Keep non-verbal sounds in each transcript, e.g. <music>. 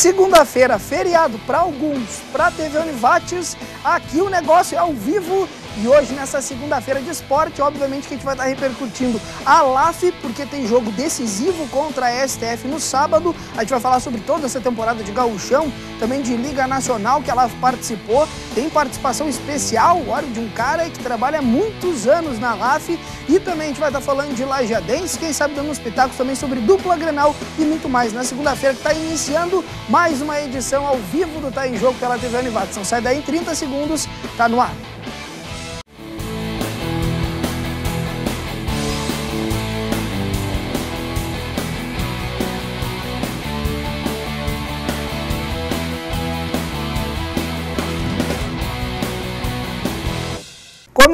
Segunda-feira, feriado para alguns, para a TV Univates, aqui o negócio é ao vivo e hoje, nessa segunda-feira de esporte, obviamente que a gente vai estar repercutindo a LAF, porque tem jogo decisivo contra a STF no sábado. A gente vai falar sobre toda essa temporada de gauchão, também de Liga Nacional que ela participou. Tem participação especial, olha, de um cara que trabalha há muitos anos na LAF. E também a gente vai estar tá falando de Lajadense, quem sabe dando uns pitacos também sobre dupla Grenal e muito mais. Na segunda-feira que está iniciando mais uma edição ao vivo do Tá em Jogo pela TV Univato. São sai daí em 30 segundos, tá no ar.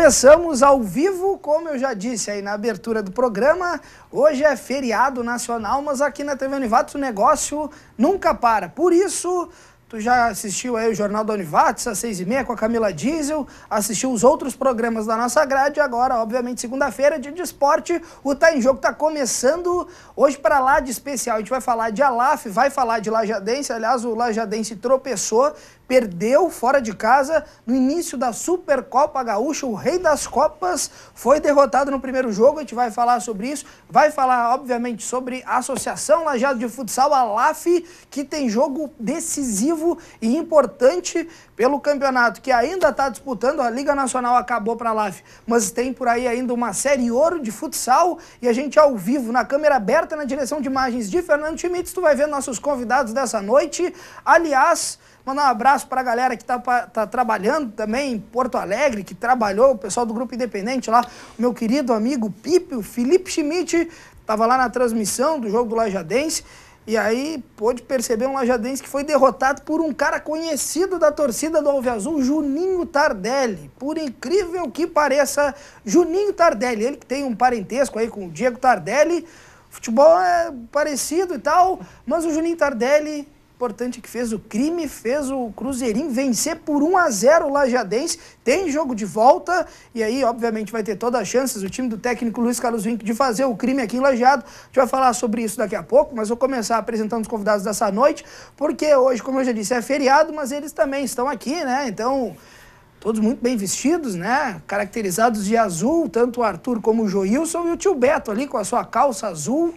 Começamos ao vivo, como eu já disse aí na abertura do programa. Hoje é feriado nacional, mas aqui na TV Univato o negócio nunca para. Por isso, Tu já assistiu aí o Jornal da Univates, às seis e meia, com a Camila Diesel, assistiu os outros programas da nossa grade, agora, obviamente, segunda-feira, dia de esporte, o Tá em Jogo tá começando hoje para lá de especial. A gente vai falar de Alaf, vai falar de Lajadense, aliás, o Lajadense tropeçou, perdeu fora de casa no início da Supercopa Gaúcha, o rei das copas foi derrotado no primeiro jogo, a gente vai falar sobre isso, vai falar obviamente sobre a Associação Lajado de Futsal, Alaf, que tem jogo decisivo e importante pelo campeonato, que ainda está disputando, a Liga Nacional acabou para a LAF, mas tem por aí ainda uma série ouro de futsal e a gente ao vivo, na câmera aberta, na direção de imagens de Fernando Schmitz, tu vai ver nossos convidados dessa noite. Aliás, mandar um abraço para a galera que está tá trabalhando também em Porto Alegre, que trabalhou, o pessoal do Grupo Independente lá, meu querido amigo Pipe, o Felipe Schmidt, estava lá na transmissão do jogo do Lajadense. E aí pôde perceber um lajadense que foi derrotado por um cara conhecido da torcida do Alve Azul, Juninho Tardelli. Por incrível que pareça, Juninho Tardelli, ele que tem um parentesco aí com o Diego Tardelli, futebol é parecido e tal, mas o Juninho Tardelli importante que fez o crime, fez o Cruzeirinho vencer por 1 a 0 o Lajadense, tem jogo de volta e aí obviamente vai ter todas as chances o time do técnico Luiz Carlos Vinck de fazer o crime aqui em Lajeado. A gente vai falar sobre isso daqui a pouco, mas vou começar apresentando os convidados dessa noite, porque hoje, como eu já disse, é feriado, mas eles também estão aqui, né? Então, todos muito bem vestidos, né? Caracterizados de azul, tanto o Arthur como o Joilson e o tio Beto ali com a sua calça azul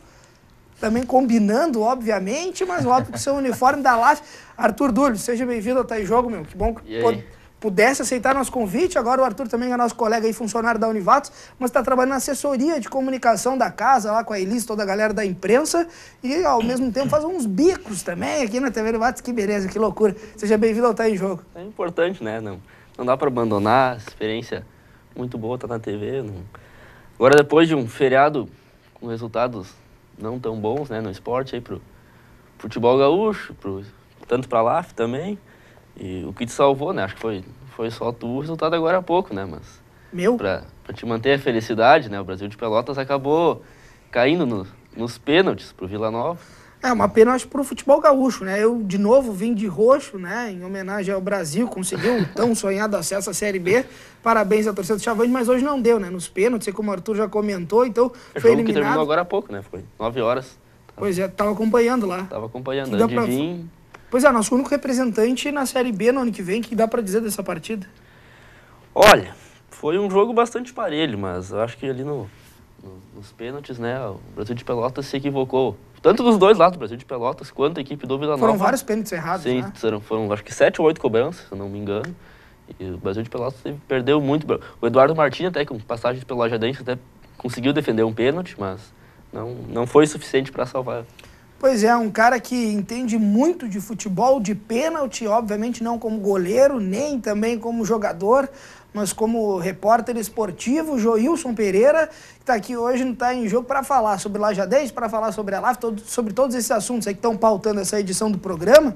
também combinando, obviamente, mas óbvio com seu <laughs> uniforme da LAF. Arthur Dúlio, seja bem-vindo ao Tá em Jogo, meu. Que bom que pudesse aceitar nosso convite. Agora o Arthur também é nosso colega e funcionário da Univatos, mas está trabalhando na assessoria de comunicação da casa, lá com a Elis, toda a galera da imprensa, e ao mesmo tempo faz uns bicos também aqui na TV Univatos. Que beleza, que loucura. Seja bem-vindo ao Tá em Jogo. É importante, né? Não, não dá para abandonar, experiência muito boa tá na TV. Não... Agora, depois de um feriado com resultados não tão bons né, no esporte, aí pro futebol gaúcho, pro, tanto para a LAF também. E o que te salvou, né? Acho que foi, foi só tu o resultado agora há pouco, né? Mas Meu? para te manter a felicidade, né? O Brasil de Pelotas acabou caindo no, nos pênaltis pro Vila Nova. É uma pena acho para o futebol gaúcho, né? Eu, de novo, vim de roxo, né? Em homenagem ao Brasil, conseguiu um tão sonhado acesso à Série B. Parabéns à torcida do Chavante, mas hoje não deu, né? Nos pênaltis, como o Arthur já comentou, então é foi jogo eliminado. que terminou agora há pouco, né? Foi nove horas. Tava... Pois é, tava acompanhando lá. Tava acompanhando, dá pra... Vim... Pois é, nosso único representante na Série B no ano que vem, que dá para dizer dessa partida? Olha, foi um jogo bastante parelho, mas eu acho que ali no nos pênaltis, né? O Brasil de Pelotas se equivocou. Tanto dos dois lados, o Brasil de Pelotas quanto a equipe do Vila Nova. Foram vários pênaltis errados, Sim, né? foram, foram acho que sete ou oito cobranças, se não me engano. E o Brasil de Pelotas perdeu muito. O Eduardo Martins, até com passagens pelo Lajadense, até conseguiu defender um pênalti, mas não, não foi suficiente para salvar. Pois é, um cara que entende muito de futebol, de pênalti, obviamente não como goleiro, nem também como jogador, mas como repórter esportivo, Joilson Pereira, que está aqui hoje, está em jogo para falar sobre Laja 10, para falar sobre a LAF, todo, sobre todos esses assuntos aí que estão pautando essa edição do programa.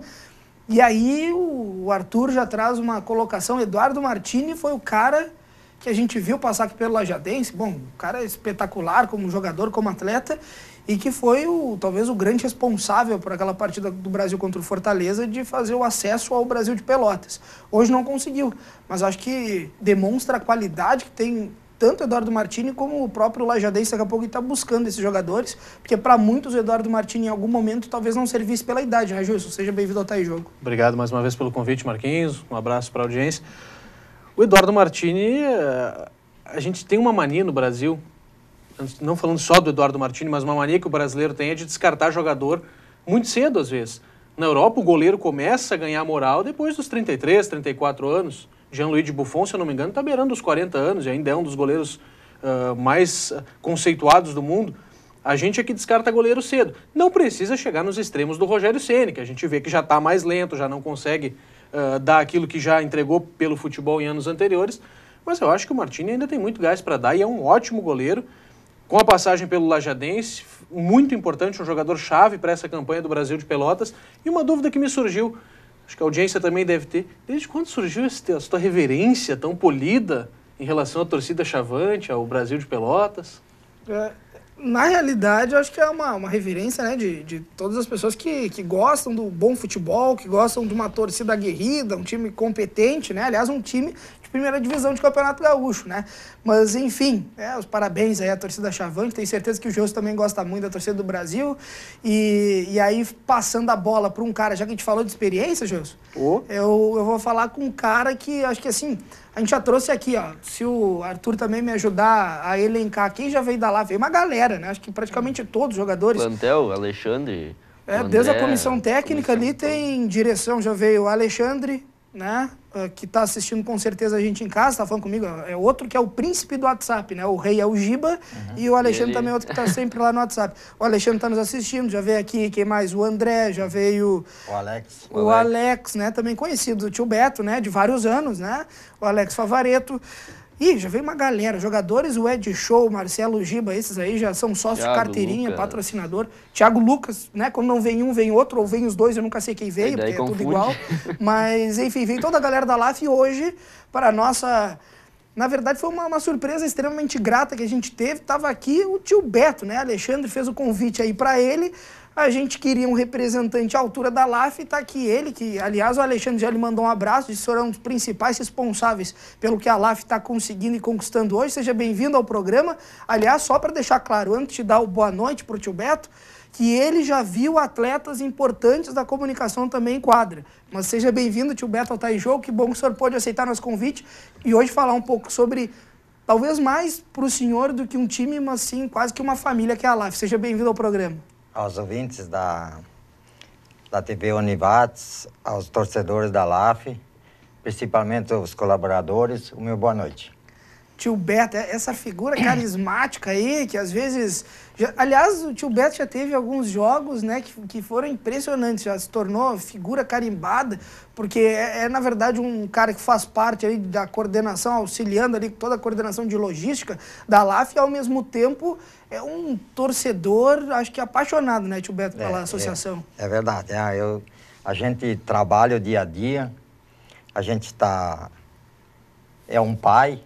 E aí o, o Arthur já traz uma colocação, Eduardo Martini foi o cara que a gente viu passar aqui pelo Lajadense, bom, o cara é espetacular como jogador, como atleta, e que foi o, talvez o grande responsável por aquela partida do Brasil contra o Fortaleza de fazer o acesso ao Brasil de Pelotas. Hoje não conseguiu, mas acho que demonstra a qualidade que tem tanto Eduardo Martini como o próprio Lajadense daqui a pouco está buscando esses jogadores, porque para muitos o Eduardo Martini em algum momento talvez não servisse pela idade, né, Gilson? Seja bem-vindo ao Taí tá Jogo. Obrigado mais uma vez pelo convite, Marquinhos. Um abraço para a audiência. O Eduardo Martini, eh, a gente tem uma mania no Brasil não falando só do Eduardo Martini, mas uma mania que o brasileiro tem é de descartar jogador muito cedo, às vezes. Na Europa, o goleiro começa a ganhar moral depois dos 33, 34 anos. Jean-Louis de Buffon, se eu não me engano, está beirando os 40 anos e ainda é um dos goleiros uh, mais conceituados do mundo. A gente é que descarta goleiro cedo. Não precisa chegar nos extremos do Rogério Ceni, que a gente vê que já está mais lento, já não consegue uh, dar aquilo que já entregou pelo futebol em anos anteriores. Mas eu acho que o Martini ainda tem muito gás para dar e é um ótimo goleiro com a passagem pelo Lajadense, muito importante, um jogador-chave para essa campanha do Brasil de Pelotas. E uma dúvida que me surgiu, acho que a audiência também deve ter, desde quando surgiu essa sua reverência tão polida em relação à torcida chavante, ao Brasil de Pelotas? É, na realidade, acho que é uma, uma reverência né, de, de todas as pessoas que, que gostam do bom futebol, que gostam de uma torcida aguerrida, um time competente, né? Aliás, um time primeira divisão de Campeonato Gaúcho, né? Mas, enfim, é, os parabéns aí à torcida Chavante. Tenho certeza que o Jôs também gosta muito da torcida do Brasil. E, e aí, passando a bola para um cara, já que a gente falou de experiência, Jôs, oh. eu, eu vou falar com um cara que acho que assim. A gente já trouxe aqui, ó. Se o Arthur também me ajudar a elencar quem já veio da lá, veio uma galera, né? Acho que praticamente todos os jogadores. Plantel, Alexandre. É, André, desde a comissão técnica comissão ali tem direção, já veio o Alexandre, né? Ah, que está assistindo com certeza a gente em casa, está falando comigo, é outro que é o príncipe do WhatsApp, né? O rei é o Giba uhum. e o Alexandre também é outro que está sempre lá no WhatsApp. O Alexandre está nos assistindo, já veio aqui, quem mais? O André, já veio... O Alex. O, o Alex. Alex, né? Também conhecido, o tio Beto, né? De vários anos, né? O Alex Favareto. Ih, já veio uma galera. Jogadores, o Ed Show, Marcelo Giba, esses aí já são sócio Thiago carteirinha, Lucas. patrocinador. Thiago Lucas, né? Quando não vem um, vem outro, ou vem os dois, eu nunca sei quem veio, é, porque confunde. é tudo igual. <laughs> Mas, enfim, vem toda a galera da LAF e hoje, para nossa. Na verdade, foi uma, uma, surpresa extremamente grata que a gente teve. Tava aqui o tio Beto, né? Alexandre fez o convite aí para ele a gente queria um representante à altura da LAF e está aqui ele, que aliás o Alexandre já lhe mandou um abraço, disse que um dos principais responsáveis pelo que a LAF está conseguindo e conquistando hoje. Seja bem-vindo ao programa. Aliás, só para deixar claro, antes de dar o boa noite para o tio Beto, que ele já viu atletas importantes da comunicação também em quadra. Mas seja bem-vindo, tio Beto, ao Tá em Jogo. Que bom que o senhor pôde aceitar nosso convite e hoje falar um pouco sobre talvez mais para o senhor do que um time, mas sim quase que uma família que é a LAF. Seja bem-vindo ao programa aos ouvintes da, da TV Univates, aos torcedores da LAF, principalmente os colaboradores, o meu boa noite tio Beto, é essa figura carismática aí, que às vezes. Já, aliás, o tio Beto já teve alguns jogos né, que, que foram impressionantes, já se tornou figura carimbada, porque é, é, na verdade, um cara que faz parte aí da coordenação, auxiliando ali toda a coordenação de logística da LAF, e ao mesmo tempo é um torcedor, acho que apaixonado, né, tio Beto, pela é, é associação. É, é verdade. É, eu, a gente trabalha o dia a dia, a gente está. É um pai,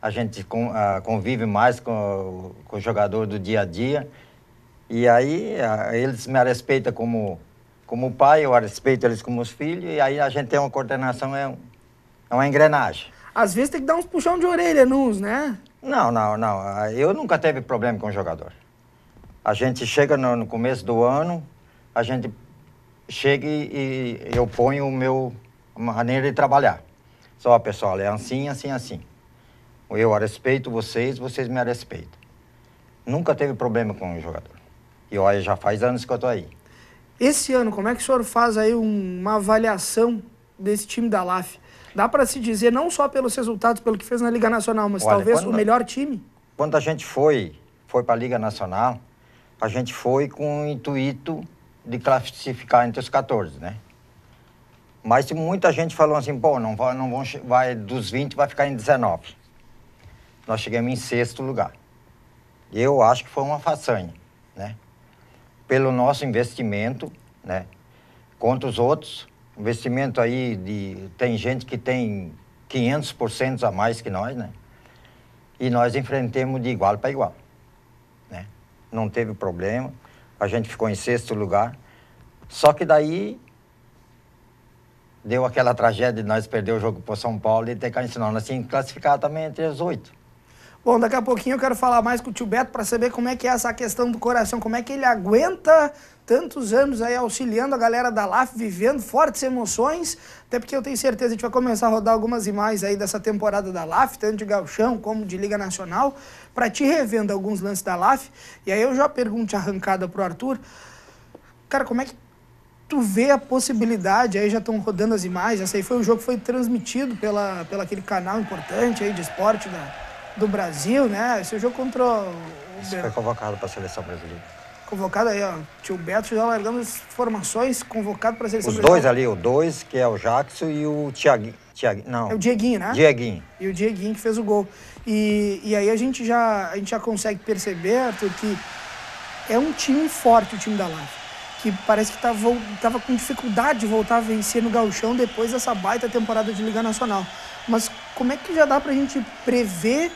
a gente ah, convive mais com, com o jogador do dia a dia. E aí ah, eles me respeitam como, como pai, eu respeito eles como os filhos, e aí a gente tem uma coordenação, é, um, é uma engrenagem. Às vezes tem que dar uns puxão de orelha nos, né? Não, não, não. Ah, eu nunca teve problema com o jogador. A gente chega no, no começo do ano, a gente chega e, e eu ponho o meu maneira de trabalhar. Só, pessoal, é assim, assim, assim. Eu respeito vocês, vocês me respeitam. Nunca teve problema com o jogador. E olha, já faz anos que eu tô aí. Esse ano, como é que o senhor faz aí uma avaliação desse time da LAF? Dá para se dizer não só pelos resultados, pelo que fez na Liga Nacional, mas olha, talvez quando, o melhor time? Quando a gente foi, foi para a Liga Nacional, a gente foi com o intuito de classificar entre os 14, né? Mas muita gente falou assim, pô, não não vão, vai dos 20 vai ficar em 19 nós chegamos em sexto lugar. Eu acho que foi uma façanha, né? Pelo nosso investimento, né? Contra os outros, investimento aí de tem gente que tem 500% a mais que nós, né? E nós enfrentamos de igual para igual, né? Não teve problema, a gente ficou em sexto lugar. Só que daí deu aquela tragédia de nós perder o jogo para São Paulo e ter que ensinar nós tínhamos que classificar também entre os oito. Bom, daqui a pouquinho eu quero falar mais com o tio Beto para saber como é que é essa questão do coração, como é que ele aguenta tantos anos aí auxiliando a galera da LAF, vivendo fortes emoções, até porque eu tenho certeza que a gente vai começar a rodar algumas imagens aí dessa temporada da LAF, tanto de galchão como de Liga Nacional, para te revendo alguns lances da LAF. E aí eu já pergunto arrancada pro Arthur, cara, como é que tu vê a possibilidade, aí já estão rodando as imagens, esse aí foi o jogo que foi transmitido pela, pela aquele canal importante aí de esporte da do Brasil, né? Esse jogo contra o... Você foi convocado para a seleção brasileira. Convocado aí, ó. Tio Beto já largamos as formações, convocado para a seleção Os brasileira. dois ali, o dois, que é o Jackson, e o Thiaguinho. Thiagu Não. É o Dieguinho, né? Dieguinho. E o Dieguinho que fez o gol. E, e aí a gente, já, a gente já consegue perceber, Arthur, que é um time forte o time da Live. Que parece que tava, tá tava com dificuldade de voltar a vencer no gauchão depois dessa baita temporada de Liga Nacional. Mas como é que já dá para a gente prever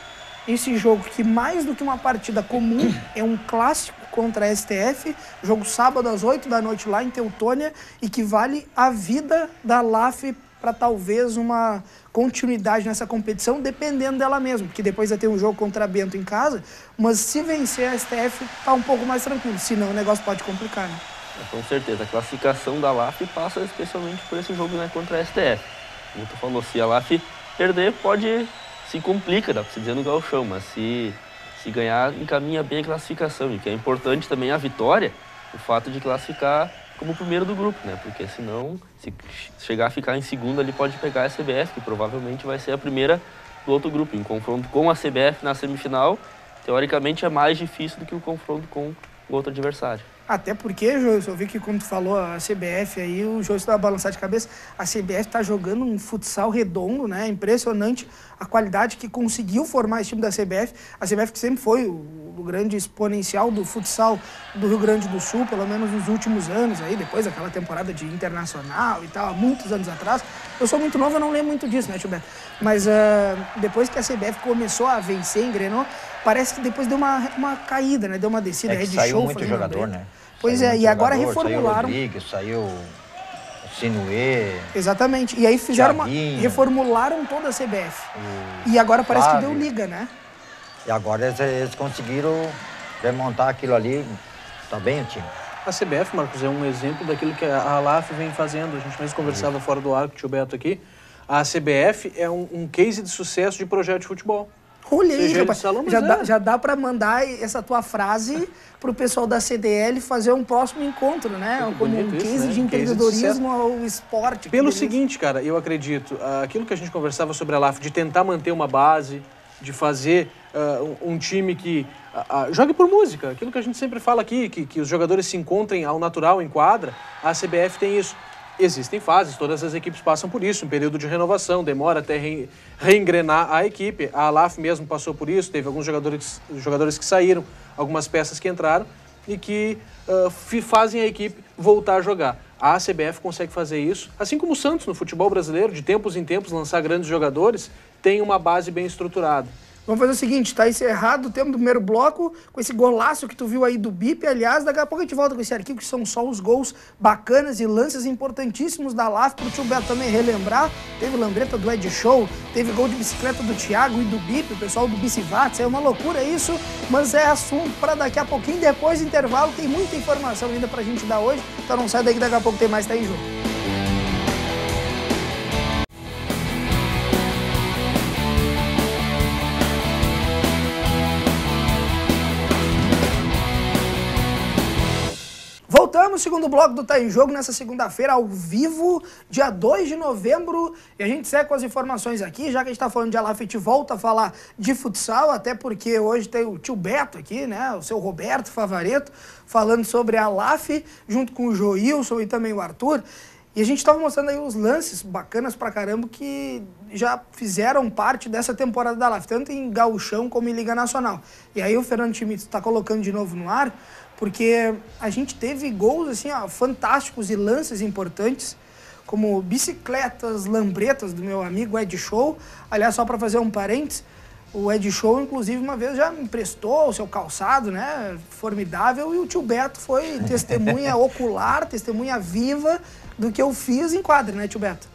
esse jogo que mais do que uma partida comum é um clássico contra a STF, jogo sábado às 8 da noite lá em Teutônia e que vale a vida da LAF para talvez uma continuidade nessa competição, dependendo dela mesma, porque depois vai ter um jogo contra Bento em casa, mas se vencer a STF tá um pouco mais tranquilo, senão o negócio pode complicar, né? É, com certeza, a classificação da LAF passa especialmente por esse jogo né, contra a STF. Como tu falou, se a LAF perder, pode se complica, dá para se dizer no galchão, mas se, se ganhar, encaminha bem a classificação. E que é importante também é a vitória, o fato de classificar como primeiro do grupo, né? Porque senão, se chegar a ficar em segundo ali, pode pegar a CBF, que provavelmente vai ser a primeira do outro grupo. Em confronto com a CBF na semifinal, teoricamente é mais difícil do que o confronto com o outro adversário. Até porque, Jôs, eu vi que quando tu falou a CBF aí, o Jôs estava balançando de cabeça. A CBF está jogando um futsal redondo, né? Impressionante a qualidade que conseguiu formar esse time da CBF. A CBF que sempre foi o, o grande exponencial do futsal do Rio Grande do Sul, pelo menos nos últimos anos, aí depois daquela temporada de internacional e tal, há muitos anos atrás. Eu sou muito novo, eu não lembro muito disso, né, Gilberto? Mas uh, depois que a CBF começou a vencer, engrenou, parece que depois deu uma, uma caída, né? Deu uma descida. É que saiu show, muito jogador, né? Pois saiu é, e jogador, agora reformularam. Saiu Rodrigues, saiu Sinuê. Exatamente. E aí fizeram uma, reformularam toda a CBF. E agora parece que deu liga, né? E agora eles, eles conseguiram remontar aquilo ali. Tá bem o time. A CBF, Marcos, é um exemplo daquilo que a ALAF vem fazendo. A gente mesmo conversava fora do ar com o tio Beto aqui. A CBF é um, um case de sucesso de projeto de futebol. Olhei, rapaz. Salão, já, é. dá, já dá é. para mandar essa tua frase para o pessoal da CDL fazer um próximo encontro, né? Como um case isso, né? de empreendedorismo case ao esporte. Pelo seguinte, cara, eu acredito, ah, aquilo que a gente conversava sobre a LAF, de tentar manter uma base, de fazer uh, um, um time que uh, uh, jogue por música, aquilo que a gente sempre fala aqui, que, que os jogadores se encontrem ao natural em quadra, a CBF tem isso existem fases, todas as equipes passam por isso, um período de renovação, demora até re reengrenar a equipe. A Alaf mesmo passou por isso, teve alguns jogadores, jogadores que saíram, algumas peças que entraram e que uh, fazem a equipe voltar a jogar. A CBF consegue fazer isso, assim como o Santos no futebol brasileiro, de tempos em tempos lançar grandes jogadores, tem uma base bem estruturada. Vamos fazer o seguinte, está encerrado o tempo do primeiro bloco com esse golaço que tu viu aí do Bip, aliás, daqui a pouco a gente volta com esse arquivo que são só os gols bacanas e lances importantíssimos da LAF pro tio Beto também relembrar. Teve lambreta do Ed Show, teve gol de bicicleta do Thiago e do Bip, o pessoal do Bicivates, é uma loucura isso, mas é assunto para daqui a pouquinho, depois do intervalo, tem muita informação ainda pra gente dar hoje, então não sai daí que daqui a pouco tem mais, tá em jogo. no segundo bloco do Tá em Jogo, nessa segunda-feira, ao vivo, dia 2 de novembro. E a gente segue com as informações aqui, já que a gente tá falando de Alafite, volta a falar de futsal, até porque hoje tem o tio Beto aqui, né? O seu Roberto Favareto, falando sobre a Alaf, junto com o Joilson e também o Arthur. E a gente estava mostrando aí uns lances bacanas pra caramba que já fizeram parte dessa temporada da LAF, tanto em gauchão como em Liga Nacional. E aí o Fernando Schmidt está colocando de novo no ar porque a gente teve gols assim, ó, fantásticos e lances importantes, como bicicletas, lambretas do meu amigo Ed Show. Aliás, só para fazer um parênteses, o Ed Show, inclusive, uma vez já emprestou o seu calçado, né? Formidável. E o tio Beto foi testemunha <laughs> ocular, testemunha viva do que eu fiz em quadra, né, tio Beto?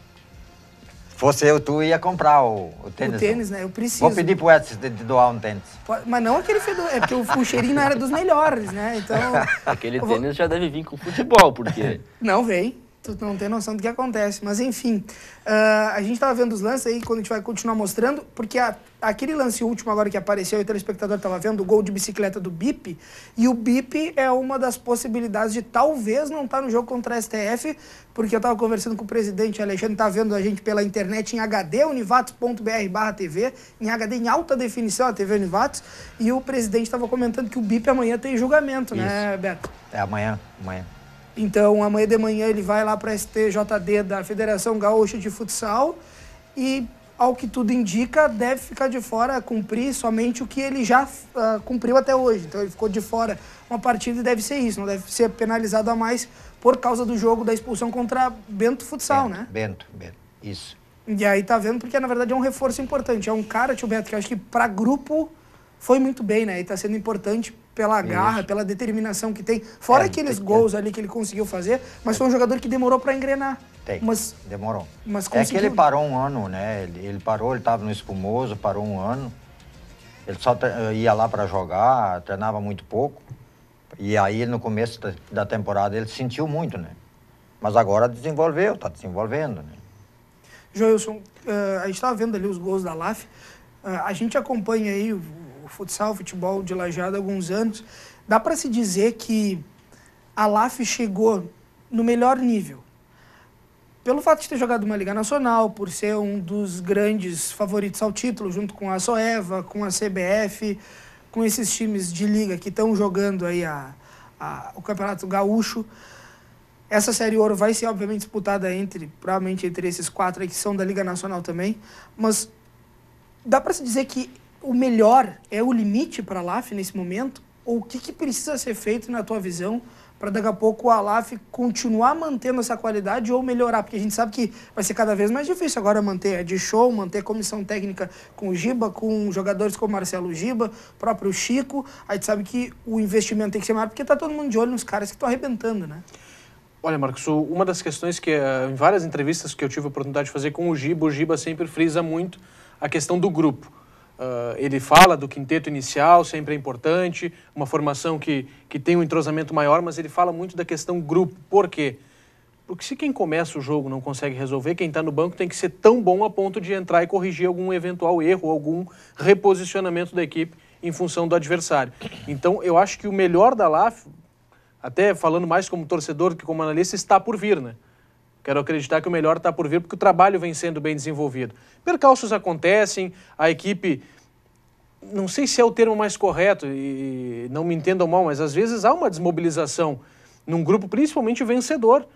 fosse eu, tu ia comprar o, o tênis. O tênis, né? né? Eu preciso. Vou pedir pro Edson de, de doar um tênis. mas não aquele fedor, é porque o, o cheirinho não era dos melhores, né? Então... <laughs> Aquele tênis já deve vir com futebol, porque... Não, vem tu não tem noção do que acontece. Mas enfim, uh, a gente estava vendo os lances aí, quando a gente vai continuar mostrando, porque a, aquele lance último agora que apareceu, o telespectador estava vendo, o gol de bicicleta do BIP, e o BIP é uma das possibilidades de talvez não estar tá no jogo contra a STF, porque eu estava conversando com o presidente, Alexandre está vendo a gente pela internet em HD, univatos.br barra TV, em HD em alta definição, a TV Univatos, e o presidente estava comentando que o BIP amanhã tem julgamento, né, Isso. né, Beto? É amanhã, amanhã. Então, amanhã de manhã ele vai lá para a STJD da Federação Gaúcha de Futsal e, ao que tudo indica, deve ficar de fora, cumprir somente o que ele já uh, cumpriu até hoje. Então, ele ficou de fora uma partida e deve ser isso, não deve ser penalizado a mais por causa do jogo da expulsão contra Bento Futsal, Bento, é, né? Bento, Bento, isso. E aí tá vendo porque, na verdade, é um reforço importante. É um cara, tio Beto, que eu acho que para grupo foi muito bem, né? E está sendo importante pela garra, pela determinação que tem. Fora é, aqueles tem, gols é. ali que ele conseguiu fazer, mas é. foi um jogador que demorou para engrenar. Tem, mas, demorou. Mas conseguiu. É que ele parou um ano, né? Ele, ele parou, ele estava no espumoso, parou um ano. Ele só eh, ia lá para jogar, treinava muito pouco. E aí, no começo da temporada, ele sentiu muito, né? Mas agora desenvolveu, está desenvolvendo, né? Joelson, uh, eh, a gente estava vendo ali os gols da LAF. Uh, a gente acompanha aí futsal, futebol de Lajeado há alguns anos, dá para se dizer que a LAF chegou no melhor nível. Pelo fato de ter jogado uma Liga Nacional, por ser um dos grandes favoritos ao título, junto com a Soeva, com a CBF, com esses times de liga que estão jogando aí a, a, o Campeonato Gaúcho. Essa Série Ouro vai ser, obviamente, disputada entre, provavelmente, entre esses quatro aí que são da Liga Nacional também. Mas dá para se dizer que o melhor é o limite para a LAF nesse momento? Ou o que, que precisa ser feito na tua visão para daqui a pouco a LAF continuar mantendo essa qualidade ou melhorar? Porque a gente sabe que vai ser cada vez mais difícil agora manter de show, manter comissão técnica com o Giba, com jogadores como Marcelo Giba, próprio Chico. A gente sabe que o investimento tem que ser maior porque está todo mundo de olho nos caras que estão arrebentando, né? Olha, Marcos, uma das questões que eh, em várias entrevistas que eu tive a oportunidade de fazer com o Giba, o Giba sempre frisa muito a questão do grupo Uh, ele fala do quinteto inicial, sempre é importante, uma formação que, que tem um entrosamento maior, mas ele fala muito da questão grupo. Por quê? Porque se quem começa o jogo não consegue resolver, quem está no banco tem que ser tão bom a ponto de entrar e corrigir algum eventual erro, algum reposicionamento da equipe em função do adversário. Então, eu acho que o melhor da LAF, até falando mais como torcedor que como analista, está por vir, né? Quero acreditar que o melhor está por vir, porque o trabalho vem sendo bem desenvolvido. Percalços acontecem, a equipe. Não sei se é o termo mais correto, e não me entendam mal, mas às vezes há uma desmobilização num grupo, principalmente vencedor.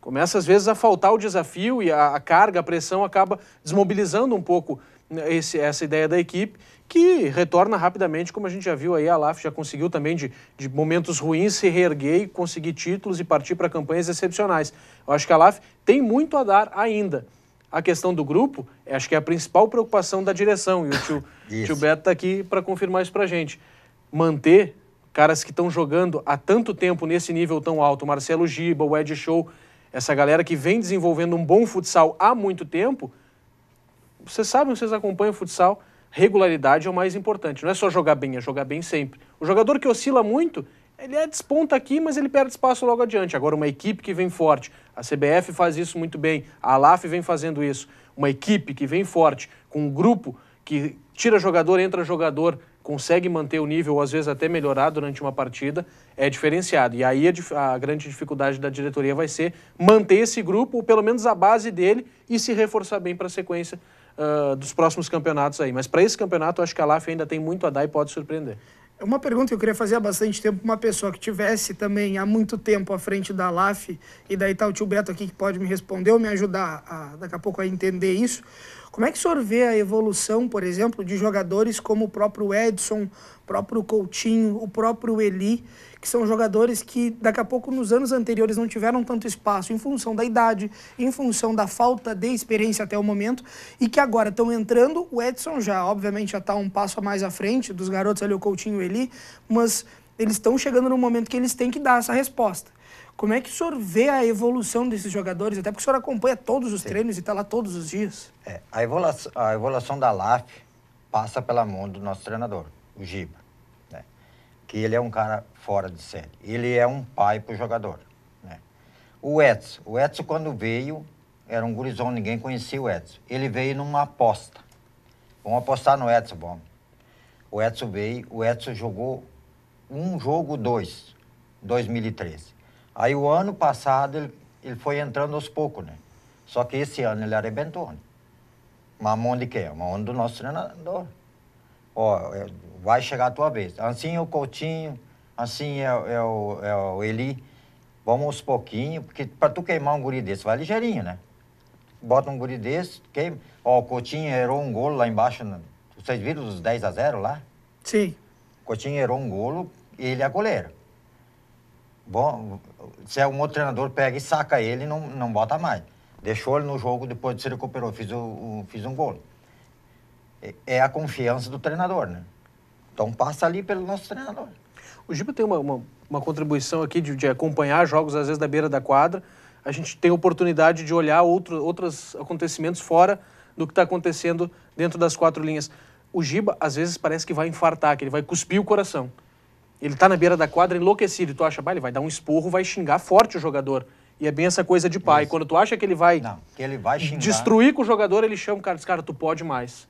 Começa às vezes a faltar o desafio e a, a carga, a pressão acaba desmobilizando um pouco né, esse, essa ideia da equipe que retorna rapidamente, como a gente já viu aí, a LAF já conseguiu também de, de momentos ruins se reerguer, conseguir títulos e partir para campanhas excepcionais. Eu acho que a LAF tem muito a dar ainda. A questão do grupo, acho que é a principal preocupação da direção, e o tio, <laughs> tio Beto está aqui para confirmar isso para a gente. Manter caras que estão jogando há tanto tempo nesse nível tão alto, Marcelo Giba, o Ed Show, essa galera que vem desenvolvendo um bom futsal há muito tempo, vocês sabem, vocês acompanham o futsal, regularidade é o mais importante. Não é só jogar bem, é jogar bem sempre. O jogador que oscila muito, ele é desponta aqui, mas ele perde espaço logo adiante. Agora, uma equipe que vem forte, a CBF faz isso muito bem, a ALAF vem fazendo isso. Uma equipe que vem forte, com um grupo que tira jogador, entra jogador, consegue manter o nível, ou às vezes até melhorar durante uma partida, é diferenciado. E aí a, a grande dificuldade da diretoria vai ser manter esse grupo, ou pelo menos a base dele, e se reforçar bem para a sequência uh, dos próximos campeonatos aí. Mas para esse campeonato, acho que a LAF ainda tem muito a dar e pode surpreender. É uma pergunta que eu queria fazer há bastante tempo para uma pessoa que tivesse também há muito tempo à frente da LAF, e daí está o tio Beto aqui que pode me responder ou me ajudar a, daqui a pouco a entender isso. Como é que o senhor vê a evolução, por exemplo, de jogadores como o próprio Edson, o próprio Coutinho, o próprio Eli, que são jogadores que daqui a pouco nos anos anteriores não tiveram tanto espaço em função da idade, em função da falta de experiência até o momento e que agora estão entrando. O Edson já, obviamente, já está um passo a mais à frente dos garotos ali, o Coutinho e Eli, mas eles estão chegando no momento que eles têm que dar essa resposta. Como é que o senhor vê a evolução desses jogadores? Até porque o senhor acompanha todos os Sim. treinos e está lá todos os dias. É, a, evolução, a evolução da LAF passa pela mão do nosso treinador, o Giba que ele é um cara fora de série. Ele é um pai pro jogador. Né? O Edson, o Edson quando veio, era um gurizão, ninguém conhecia o Edson. Ele veio numa aposta. Vamos apostar no Edson, bom. O Edson veio, o Edson jogou um jogo, dois, 2013. Aí o ano passado ele, ele foi entrando aos poucos, né? Só que esse ano ele arrebentou. Né? Uma mão de quem? Uma é mão do nosso treinador. Ó, é, vai chegar a tua vez. Assim é o Coutinho, assim é, é, o, é o Eli. Vamos aos pouquinhos, porque para tu queimar um guri desse, vai ligeirinho, né? Bota um guri desse, queima. Ó, o Coutinho errou um golo lá embaixo. Vocês viram os 10 a 0 lá? Sim. O Coutinho errou um golo e ele é goleiro. Bom, se é um outro treinador, pega e saca ele e não, não bota mais. Deixou ele no jogo, depois se recuperou, fiz, o, o, fiz um golo É, é a confiança do treinador, né? Então passa ali pelo nosso treinador. O Giba tem uma, uma, uma contribuição aqui de, de, acompanhar jogos, às vezes, da beira da quadra. A gente tem oportunidade de olhar outro, outros acontecimentos fora do que está acontecendo dentro das quatro linhas. O Giba, às vezes, parece que vai infartar, que ele vai cuspir o coração. Ele está na beira da quadra enlouquecido. E tu acha, bah, ele vai dar um esporro, vai xingar forte o jogador. E é bem essa coisa de pai. Isso. Quando tu acha que ele vai, Não, que ele vai destruir com o jogador, ele chama o cara, diz, cara, tu pode mais.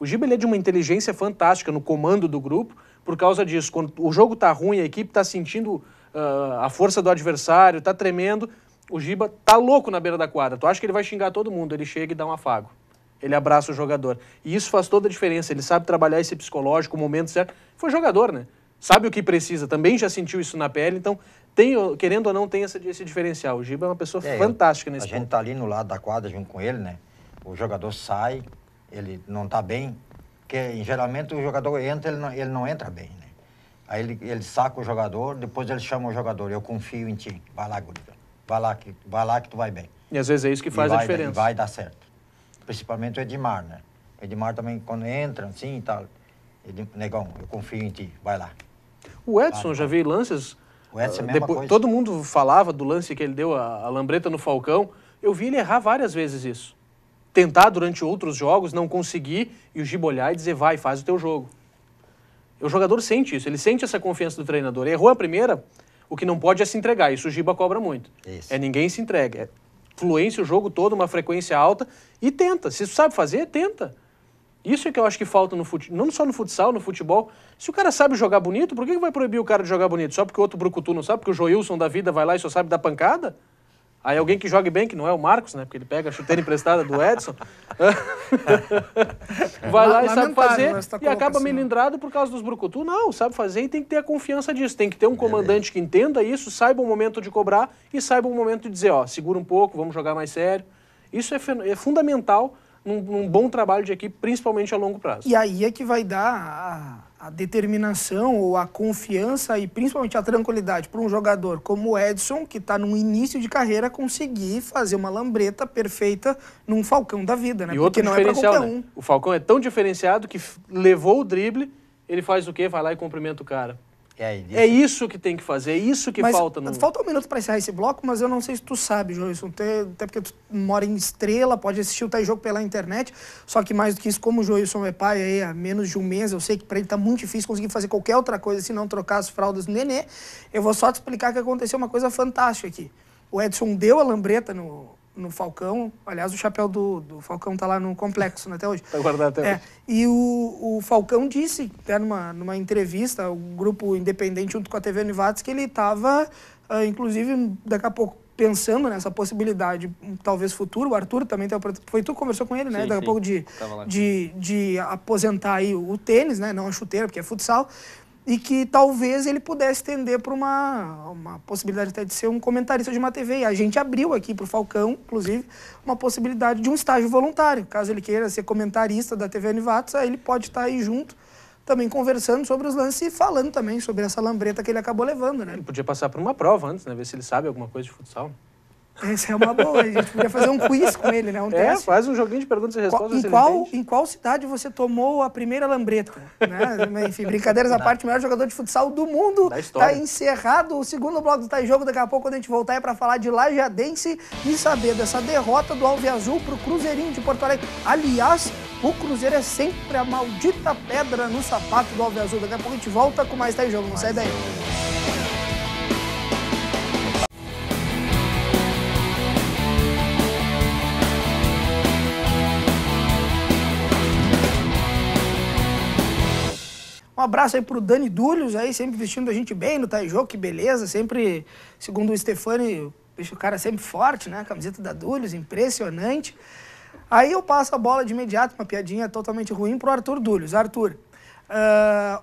O Giba ele é de uma inteligência fantástica no comando do grupo, por causa disso. Quando o jogo tá ruim, a equipe tá sentindo uh, a força do adversário, tá tremendo. O Giba tá louco na beira da quadra. Tu acha que ele vai xingar todo mundo, ele chega e dá um afago. Ele abraça o jogador. E isso faz toda a diferença. Ele sabe trabalhar esse psicológico, o momento certo. Foi jogador, né? Sabe o que precisa. Também já sentiu isso na pele. Então, tem, querendo ou não, tem esse, esse diferencial. O Giba é uma pessoa é, fantástica eu, nesse A ponto. gente tá ali no lado da quadra junto com ele, né? O jogador sai, ele não está bem, que geralmente o jogador entra, ele não, ele não entra bem, né? Aí ele, ele saca o jogador, depois ele chama o jogador, eu confio em ti, vai lá, Guriga, vai lá que, vai lá que tu vai bem. E às vezes é isso que faz vai, a diferença. Vai dar certo. Principalmente o Edmar, né? O Edmar também, quando entra assim e tal, ele, negão, eu confio em ti, vai lá. O Edson, vai, já viu lances... O Edson é a ah, mesma depois, coisa. Todo mundo falava do lance que ele deu, a, a lambreta no Falcão. Eu vi ele errar várias vezes isso tentar durante outros jogos, não conseguir, e o Giba olhar e dizer, vai, faz o teu jogo. O jogador sente isso, ele sente essa confiança do treinador. Errou a primeira, o que não pode é se entregar, isso o Giba cobra muito. Isso. É ninguém se entrega, é fluência o jogo todo, uma frequência alta, e tenta. Se sabe fazer, tenta. Isso é que eu acho que falta no futebol, não só no futsal, no futebol. Se o cara sabe jogar bonito, por que vai proibir o cara de jogar bonito? Só porque o outro brucutu não sabe, porque o Joilson da vida vai lá e só sabe dar pancada? Aí alguém que jogue bem, que não é o Marcos, né? Porque ele pega a chuteira emprestada do Edson. <laughs> vai lá e sabe fazer e acaba melindrado por causa dos brucutu. Não, sabe fazer e tem que ter a confiança disso. Tem que ter um comandante que entenda isso, saiba o momento de cobrar e saiba o momento de dizer, ó, segura um pouco, vamos jogar mais sério. Isso é, é fundamental num, num, bom trabalho de equipe, principalmente a longo prazo. E aí é que vai dar a, a determinação ou a confiança e principalmente a tranquilidade para um jogador como o Edson, que está no início de carreira, conseguir fazer uma lambreta perfeita num Falcão da vida, né? E outro é Porque diferencial, é um. né? O Falcão é tão diferenciado que levou o drible, ele faz o quê? Vai lá e cumprimenta o cara é, é, é isso. é isso, que tem que fazer, é isso que mas, falta. No... Falta um minuto para encerrar esse bloco, mas eu não sei se tu sabe, Joilson, até, até porque tu mora em Estrela, pode assistir o tá Jogo pela internet, só que mais do que isso, como o Joilson é pai aí há menos de um mês, eu sei que para ele tá muito difícil conseguir fazer qualquer outra coisa se não trocar as fraldas do nenê, eu vou só te explicar que aconteceu uma coisa fantástica aqui. O Edson deu a lambreta no, no Falcão. Aliás, o chapéu do, do Falcão está lá no complexo né, até hoje. Está guardado até é. hoje. E o, o Falcão disse, até né, numa, numa entrevista, o grupo independente junto com a TV Univates, que ele estava, uh, ah, inclusive, daqui a pouco pensando nessa possibilidade, talvez futuro, o Arthur também tem Foi tu que conversou com ele, né? Sim, Daqui a pouco de, de, de aposentar aí o tênis, né? Não a chuteira, porque é futsal e que talvez ele pudesse tender para uma, uma possibilidade até de ser um comentarista de uma TV. E a gente abriu aqui para o Falcão, inclusive, uma possibilidade de um estágio voluntário. Caso ele queira ser comentarista da TV Anivatos, aí ele pode estar tá aí junto também conversando sobre os lances e falando também sobre essa lambreta que ele acabou levando, né? Ele podia passar por uma prova antes, né? Ver se ele sabe alguma coisa de futsal. Essa é uma boa. A gente podia fazer um quiz com ele, né? Um é, teste. faz um joguinho de perguntas e respostas. Em qual, em qual cidade você tomou a primeira lambreta? Né? Enfim, brincadeiras à parte, o melhor jogador de futsal do mundo. Está encerrado o segundo bloco do Tá em Jogo. Daqui a pouco, quando a gente voltar, é para falar de Lajadense e saber dessa derrota do Alve Azul para o Cruzeirinho de Porto Alegre. Aliás, o Cruzeiro é sempre a maldita pedra no sapato do Alve Azul. Daqui a pouco a gente volta com mais Tá em Jogo. Não sai daí. Um abraço aí pro Dani Dúlios aí, sempre vestindo a gente bem no Taijô, que beleza. Sempre, segundo o Stefani, deixa o cara sempre forte, né? Camiseta da Dúlios, impressionante. Aí eu passo a bola de imediato, uma piadinha totalmente ruim, pro Arthur Dúlios. Arthur, uh,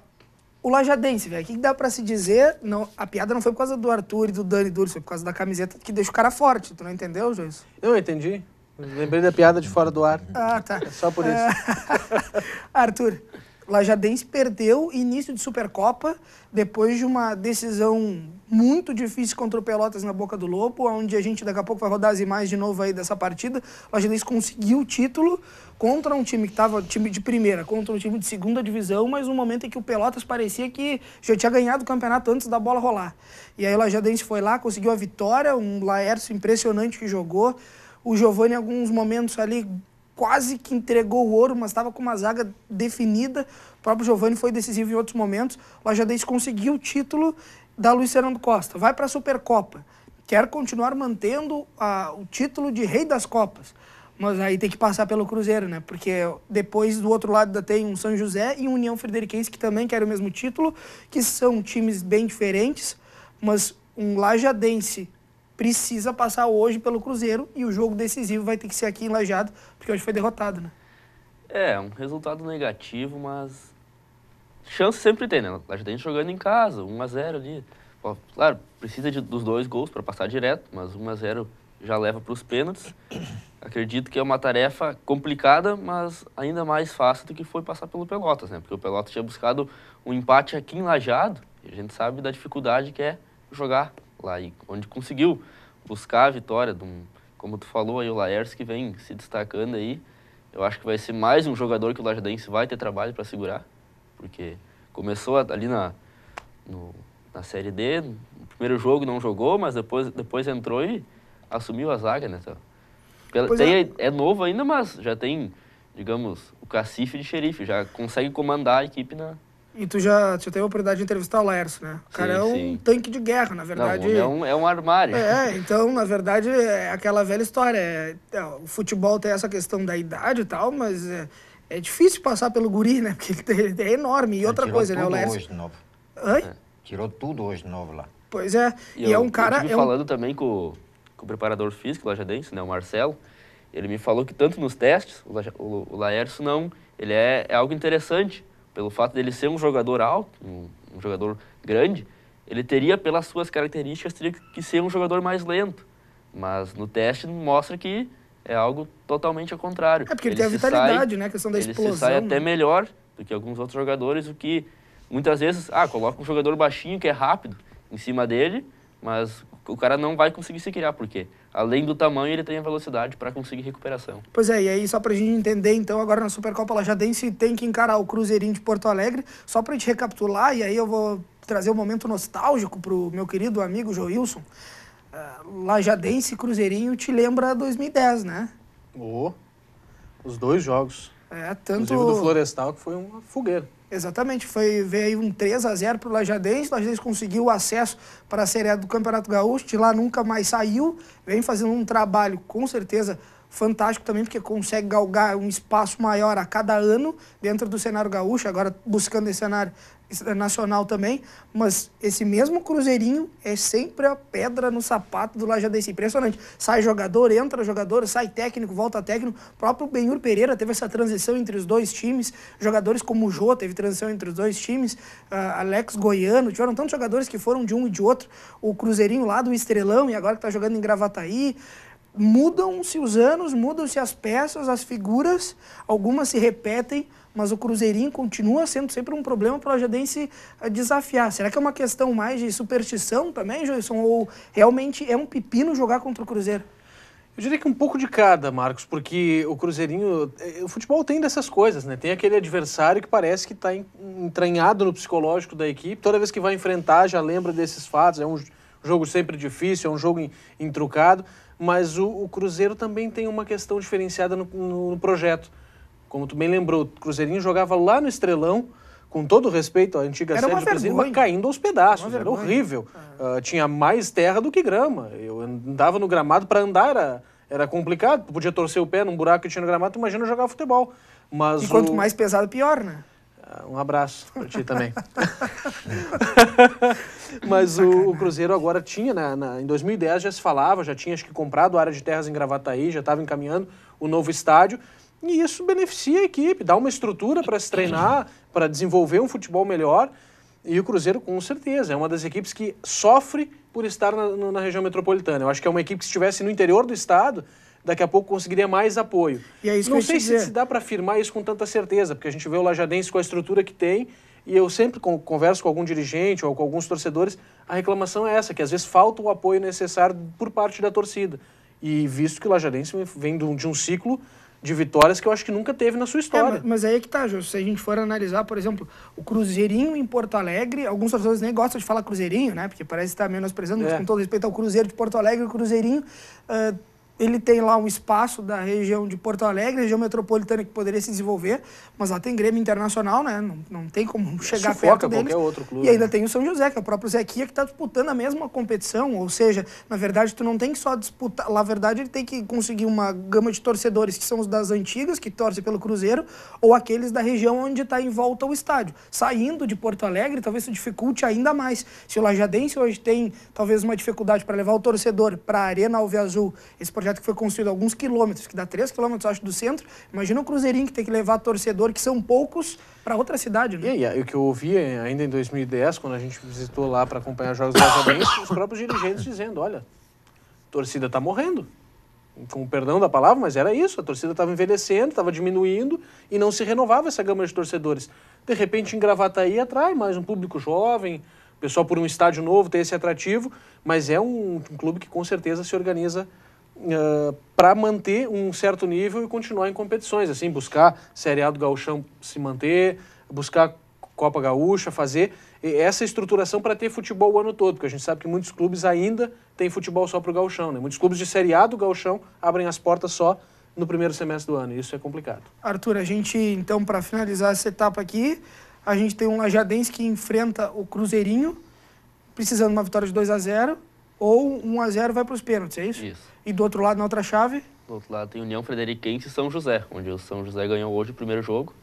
o Lajadense, velho, o que, que, dá para se dizer? Não, a piada não foi por causa do Arthur e do Dani Dúlios, foi por causa da camiseta que deixa o cara forte. Tu não entendeu, Joyce? Eu entendi. Lembrei da piada de fora do ar. Ah, tá. É só por isso. Uh, <laughs> Arthur, Lajadense perdeu início de Supercopa depois de uma decisão muito difícil contra o Pelotas na Boca do Lobo, onde a gente daqui a pouco vai rodar as imagens de novo aí dessa partida. O Lajadense conseguiu o título contra um time que estava time de primeira, contra um time de segunda divisão, mas um momento em que o Pelotas parecia que já tinha ganhado o campeonato antes da bola rolar. E aí o Lajadense foi lá, conseguiu a vitória, um Laércio impressionante que jogou, o Giovani em alguns momentos ali quase que entregou o ouro, mas estava com uma zaga definida. O próprio Giovani foi decisivo em outros momentos. O Lajadense conseguiu o título da Luiz Fernando Costa. Vai para a Supercopa. Quer continuar mantendo a, o título de rei das Copas. Mas aí tem que passar pelo Cruzeiro, né? Porque depois do outro lado ainda tem um São José e um União Frederiquense que também quer o mesmo título, que são times bem diferentes, mas um Lajadense precisa passar hoje pelo Cruzeiro e o jogo decisivo vai ter que ser aqui em Lajado, porque hoje foi derrotado, né? É, um resultado negativo, mas chance sempre tem, né? O Lajeadense jogando em casa, 1 a 0 ali. Claro, precisa de, dos dois gols para passar direto, mas 1 a 0 já leva para os pênaltis. <coughs> Acredito que é uma tarefa complicada, mas ainda mais fácil do que foi passar pelo Pelotas, né? Porque o Pelotas tinha buscado um empate aqui em Lajado, e a gente sabe da dificuldade que é jogar lá e onde conseguiu buscar a vitória, como tu falou aí, o Laers que vem se destacando aí. Eu acho que vai ser mais um jogador que o Lajadense vai ter trabalho para segurar, porque começou ali na, no, na Série D, no primeiro jogo não jogou, mas depois, depois entrou e assumiu a zaga, né? Pela tem, é. é novo ainda, mas já tem digamos, o cacife de xerife, já consegue comandar a equipe na, e tu já, já teve a oportunidade de entrevistar o Laércio, né? O cara sim, é um sim. tanque de guerra, na verdade. Não, é, um, é um armário. É, <laughs> então, na verdade, é aquela velha história. É, é, o futebol tem essa questão da idade e tal, mas é, é difícil passar pelo guri, né? Porque <laughs> ele é enorme. E outra coisa, né? O tudo hoje de novo. Hã? É. Tirou tudo hoje de novo lá. Pois é. E, é eu, é um cara. Eu tive é um- falando também com, com o preparador físico lajadense, né, o Marcelo. Ele me falou que tanto nos testes, o, Laja- o- o Laércio não. Ele é, é algo interessante pelo fato dele ser um jogador alto, um, um jogador grande, ele teria, pelas suas características, teria que ser um jogador mais lento. Mas no teste mostra que é algo totalmente ao contrário. É porque ele, ele tem a vitalidade, sai, né? A questão da ele explosão. Ele sai até né? melhor do que alguns outros jogadores, o que muitas vezes, ah, coloca um jogador baixinho que é rápido em cima dele, mas o cara não vai conseguir se criar, porque além do tamanho, ele tem a velocidade para conseguir recuperação. Pois é, e aí só para a gente entender, então, agora na Supercopa Lajadense tem que encarar o Cruzeirinho de Porto Alegre, só para a gente recapitular, e aí eu vou trazer um momento nostálgico para o meu querido amigo Joilson. Uh, Lajadense Cruzeirinho te lembra 2010, né? Oh, os dois jogos. É, tanto... Inclusive do Florestal, que foi uma fogueira. Exatamente, foi, veio aí um 3 a 0 para o Lajadense, o Lajadense conseguiu o acesso para a Série A do Campeonato Gaúcho, de lá nunca mais saiu, vem fazendo um trabalho com certeza fantástico também, porque consegue galgar um espaço maior a cada ano dentro do cenário gaúcho, agora buscando esse cenário é nacional também, mas esse mesmo Cruzeirinho é sempre a pedra no sapato do Lajadense. Impressionante. Sai jogador, entra jogador, sai técnico, volta técnico. O próprio Benhur Pereira teve essa transição entre os dois times. Jogadores como o Jô teve transição entre os dois times. Uh, Alex Goiano. Tiveram tantos jogadores que foram de um e de outro. O Cruzeirinho lá do Estrelão e agora que está jogando em Gravataí mudam-se os anos, mudam-se as peças, as figuras, algumas se repetem, mas o Cruzeirinho continua sendo sempre um problema para o Ajadense eh, desafiar. Será que é uma questão mais de superstição também, Joilson? Ou realmente é um pepino jogar contra o Cruzeiro? Eu diria que um pouco de cada, Marcos, porque o Cruzeirinho. Eh, o futebol tem dessas coisas, né? Tem aquele adversário que parece que está entranhado no psicológico da equipe. Toda vez que vai enfrentar, já lembra desses fatos. É um jogo sempre difícil, é um jogo intrucado. Mas o, o Cruzeiro também tem uma questão diferenciada no, no projeto. Como tu bem lembrou, o Cruzeirinho jogava lá no Estrelão, com todo respeito à antiga era sede do caindo aos pedaços, era horrível. Uh, tinha mais terra do que grama. Eu andava no gramado para andar, era, era complicado, podia torcer o pé num buraco que tinha no gramado, tu imagina jogar futebol. Mas e quanto o... mais pesado, pior, né? Ah, um abraço para ti também. <laughs> <laughs> Mas o, o, Cruzeiro agora tinha, na, né, na, em 2010 já se falava, já tinha acho que comprado a área de terras em Gravataí, já estava encaminhando o novo estádio. E isso beneficia a equipe, dá uma estrutura para se treinar, para desenvolver um futebol melhor. E o Cruzeiro, com certeza, é uma das equipes que sofre por estar na, na região metropolitana. Eu acho que é uma equipe que, se estivesse no interior do estado, daqui a pouco conseguiria mais apoio. É não sei se, se, dá para afirmar isso com tanta certeza, porque a gente vê o Lajadense com a estrutura que tem, e eu sempre converso com algum dirigente ou com alguns torcedores, a reclamação é essa, que às vezes falta o apoio necessário por parte da torcida. E visto que o Lajadense vem de um, de um ciclo de vitórias que eu acho que nunca teve na sua é, história. É, mas, aí é que tá, Jô. Se a gente for analisar, por exemplo, o Cruzeirinho em Porto Alegre, alguns torcedores nem gostam de falar Cruzeirinho, né? Porque parece estar tá menosprezando, é. com todo respeito ao Cruzeiro de Porto Alegre, o Cruzeirinho. Uh, ele tem lá um espaço da região de Porto Alegre, região metropolitana que poderia se desenvolver, mas lá tem Grêmio Internacional, né? Não, não tem como <laughs> chegar Sufoca perto deles. qualquer outro clube. E ainda né? tem o São José, que é o próprio Zequinha, que está disputando a mesma competição, ou seja, na verdade tu não tem que só disputar, na verdade ele tem que conseguir uma gama de torcedores que são os das antigas, que torcem pelo Cruzeiro, ou aqueles da região onde está em volta o estádio. Saindo de Porto Alegre, talvez isso dificulte ainda mais. Se o Lajadense hoje tem talvez uma dificuldade para levar o torcedor para a Arena Alve Azul, esse projeto que foi construído alguns quilômetros, que dá 3 quilômetros, acho, do centro. Imagina o Cruzeirinho que tem que levar torcedor, que são poucos, para outra cidade, né? E aí, o que eu ouvi eh, ainda em 2010, quando a gente visitou lá para acompanhar os Jogos Brasileiros, os próprios dirigentes dizendo, olha, a torcida está morrendo. Com o perdão da palavra, mas era isso. A torcida estava envelhecendo, estava diminuindo e não se renovava essa gama de torcedores. De repente, em Gravataí atrai mais um público jovem, pessoal por um estádio novo, ter esse atrativo, mas é um, um clube que com certeza se organiza uh, para manter um certo nível e continuar em competições, assim, buscar Série A do Gauchão se manter, buscar Copa Gaúcha, fazer essa estruturação para ter futebol o ano todo, porque a gente sabe que muitos clubes ainda têm futebol só para o gauchão, né? Muitos clubes de Série A do gauchão abrem as portas só no primeiro semestre do ano, e isso é complicado. Arthur, a gente, então, para finalizar essa etapa aqui, a gente tem um Lajadense que enfrenta o Cruzeirinho, precisando de uma vitória de 2 a 0 ou 1 a 0 vai para os pênaltis, é isso? Isso. E do outro lado, na outra chave? Do outro lado tem União Frederiquense e São José, onde o São José ganhou hoje o primeiro jogo,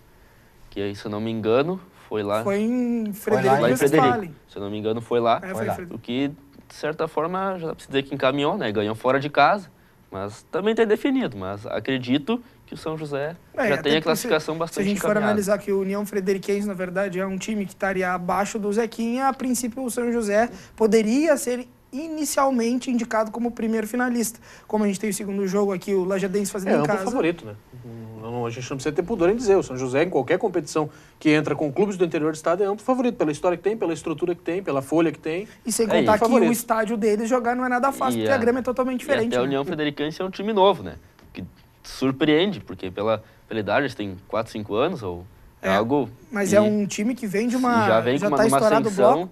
que aí, se eu não me engano foi lá... Foi em Frederico, foi lá em Frederico. se eu não me engano foi lá, é, foi lá. o que de certa forma já dá para dizer que encaminhou, né? Ganhou fora de casa, mas também tem definido, mas acredito que o São José é, já tem a classificação se, bastante Se a gente for analisar que o União Frederiquense, na verdade, é um time que estaria abaixo do Zequinha, a princípio o São José poderia ser inicialmente indicado como primeiro finalista. Como a gente tem o segundo jogo aqui, o Lajadense fazendo é, em é casa. É o favorito, né? Não, a gente não precisa ter pudor em dizer. O São José, em qualquer competição que entra com clubes do interior do estado, é amplo favorito, pela história que tem, pela estrutura que tem, pela folha que tem. E sem é contar é, e que favorito. o estádio deles jogar não é nada fácil, e porque a, a grama é totalmente diferente. até a né? União Federicense é um time novo, né? Que surpreende, porque pela, pela idade, eles têm 4, 5 anos, ou é, é, algo... Mas e, é um time que vem de uma... Já vem já com uma, tá ascensão, bloco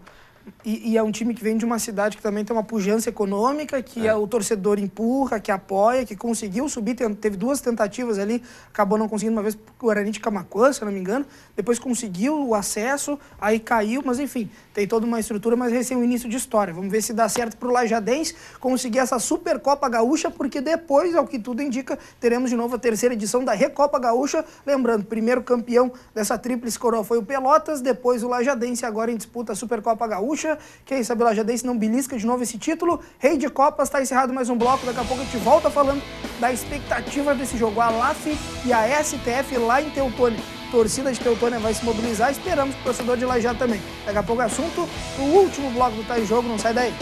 e, e, é um time que vem de uma cidade que também tem uma pujança econômica, que é. é o torcedor empurra, que apoia, que conseguiu subir, teve duas tentativas ali, acabou não conseguindo uma vez o Guarani de Camacuã, se não me engano, depois conseguiu o acesso, aí caiu, mas enfim, tem toda uma estrutura, mas recém o início de história. Vamos ver se dá certo para o Lajadense conseguir essa Supercopa Gaúcha, porque depois, ao que tudo indica, teremos de novo a terceira edição da Recopa Gaúcha. Lembrando, primeiro campeão dessa tríplice coroa foi o Pelotas, depois o Lajadense, agora em disputa a Supercopa Gaúcha. Quem sabe o Lajadense não belisca de novo esse título. Rei de Copas, está encerrado mais um bloco. Daqui a pouco a gente volta falando da expectativa desse jogo. A LAF e a STF lá em Teutônia torcida de Teutônia vai se mobilizar. Esperamos que o torcedor de Lajá também. Daqui a pouco é assunto. O último bloco do Tá em Jogo, não sai daí.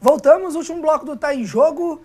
Voltamos, último bloco do Tá em Jogo.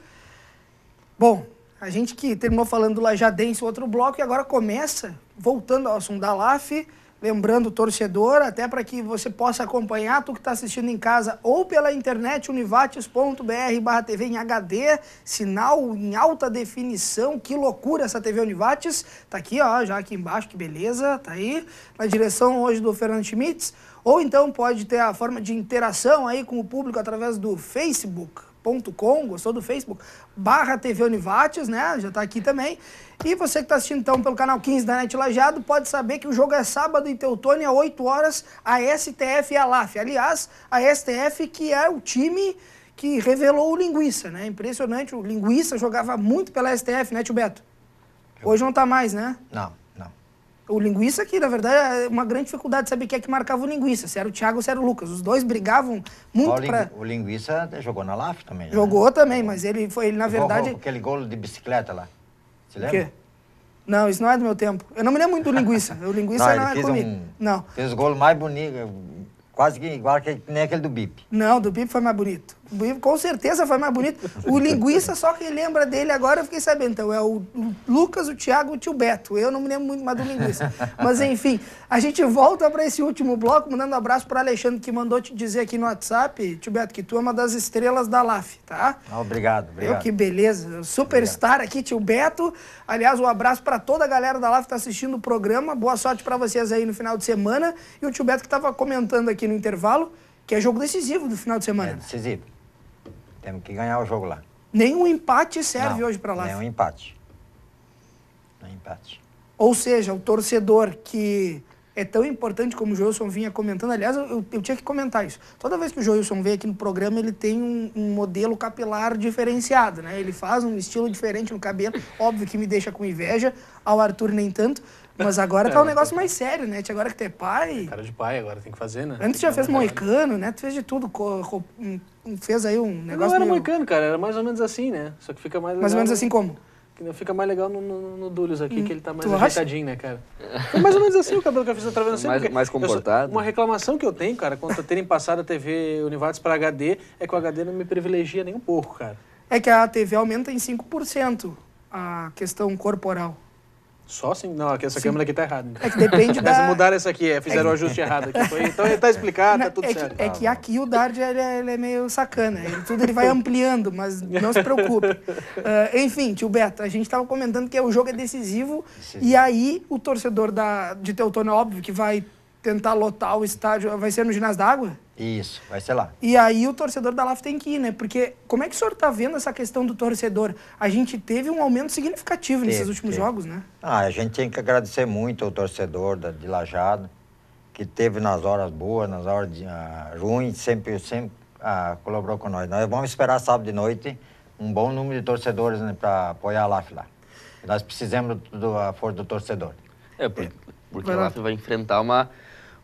Bom, a gente que terminou falando do Lajadense, outro bloco, e agora começa, voltando ao assunto da LAF, lembrando torcedor, até para que você possa acompanhar, tu que está assistindo em casa ou pela internet univates.br barra TV em HD, sinal em alta definição, que loucura essa TV Univates, tá aqui ó, já aqui embaixo, que beleza, tá aí, na direção hoje do Fernando Schmitz, ou então pode ter a forma de interação aí com o público através do Facebook facebook.com, gostou do Facebook, barra TV Univates, né? Já está aqui também. E você que está assistindo então pelo canal 15 da Net Lagiado pode saber que o jogo é sábado em Teutônia, 8 horas, a STF e a LAF. Aliás, a STF que é o time que revelou o Linguiça, né? Impressionante, o Linguiça jogava muito pela STF, né, tio Beto? Hoje não está mais, né? Não. O Linguiça aqui, na verdade, é uma grande dificuldade de saber quem é que marcava o Linguiça, se era o Thiago ou se era o Lucas. Os dois brigavam muito para... O Linguiça jogou na LAF também, né? Jogou né? também, mas ele foi, ele, na Igual, verdade... Aquele gol de bicicleta lá, você lembra? O quê? Não, isso não é do meu tempo. Eu não me lembro muito do Linguiça. O Linguiça <laughs> não, não é comigo. Um... Não. Fez o gol mais bonito, quase que igual que nem aquele do Bip. Não, do Bip foi mais bonito com certeza foi mais bonito. O Linguiça, só quem lembra dele agora, eu fiquei sabendo. Então, é o Lucas, o Thiago e o tio Beto. Eu não me lembro muito mais do Linguiça. Mas, enfim, a gente volta para esse último bloco, mandando um abraço para Alexandre, que mandou te dizer aqui no WhatsApp, tio Beto, que tu é uma das estrelas da LAF, tá? Obrigado, ah, obrigado. Eu, que beleza. Superstar obrigado. aqui, tio Beto. Aliás, um abraço para toda a galera da LAF que está assistindo o programa. Boa sorte para vocês aí no final de semana. E o tio Beto que estava comentando aqui no intervalo, que é jogo decisivo do final de semana. É decisivo. Temos que ganhar o jogo lá. Nenhum empate serve Não, hoje para lá. Nenhum empate. Nenhum empate. Ou seja, o torcedor que é tão importante como o Joilson vinha comentando. Aliás, eu, eu, tinha que comentar isso. Toda vez que o Joilson vem aqui no programa, ele tem um, um, modelo capilar diferenciado, né? Ele faz um estilo diferente no cabelo, óbvio que me deixa com inveja, ao Arthur nem tanto. Mas agora tá é, um negócio mais sério, né? Agora que tu é pai. É cara de pai, agora tem que fazer, né? Antes já fez moicano, né? Tu fez de tudo. Fez aí um negócio. Não era meio... moicano, cara. Era mais ou menos assim, né? Só que fica mais. Mais ou menos assim como? Fica mais legal no, no, no aqui, hum, que ele tá mais ajeitadinho, né, cara? Foi mais ou menos assim o cabelo que eu fiz através da Mais, mais comportado. uma reclamação que eu tenho, cara, quanto a terem passado a TV Univates para HD, é que o HD não me privilegia nem um pouco, cara. É que a TV aumenta em 5% a questão corporal. Só assim? Não, aqui, essa Sim. câmera aqui tá errada. É que depende <laughs> da... Mas mudaram essa aqui, é, fizeram o é... um ajuste errado aqui. Foi, então ele tá explicado, tá tudo é que, certo. É que aqui o Dard ele é, ele é meio sacana. Ele, tudo ele vai <laughs> ampliando, mas não se preocupe. Uh, <laughs> enfim, tio Beto, a gente tava comentando que o jogo é decisivo Sim. e aí o torcedor da, de Teutônia, óbvio, que vai tentar lotar o estádio. Vai ser no ginásio da água? Isso, vai ser lá. E aí o torcedor da LAF tem que ir, né? Porque como é que o senhor está vendo essa questão do torcedor? A gente teve um aumento significativo teve, nesses últimos teve. jogos, né? Ah, a gente tem que agradecer muito ao torcedor da, de Lajado, que teve nas horas boas, nas horas de, ah, ruins, sempre, sempre ah, colaborou com nós. Nós vamos esperar sábado de noite um bom número de torcedores né, para apoiar a LAF lá. Nós precisamos da força do torcedor. É, porque, porque a LAF vai enfrentar uma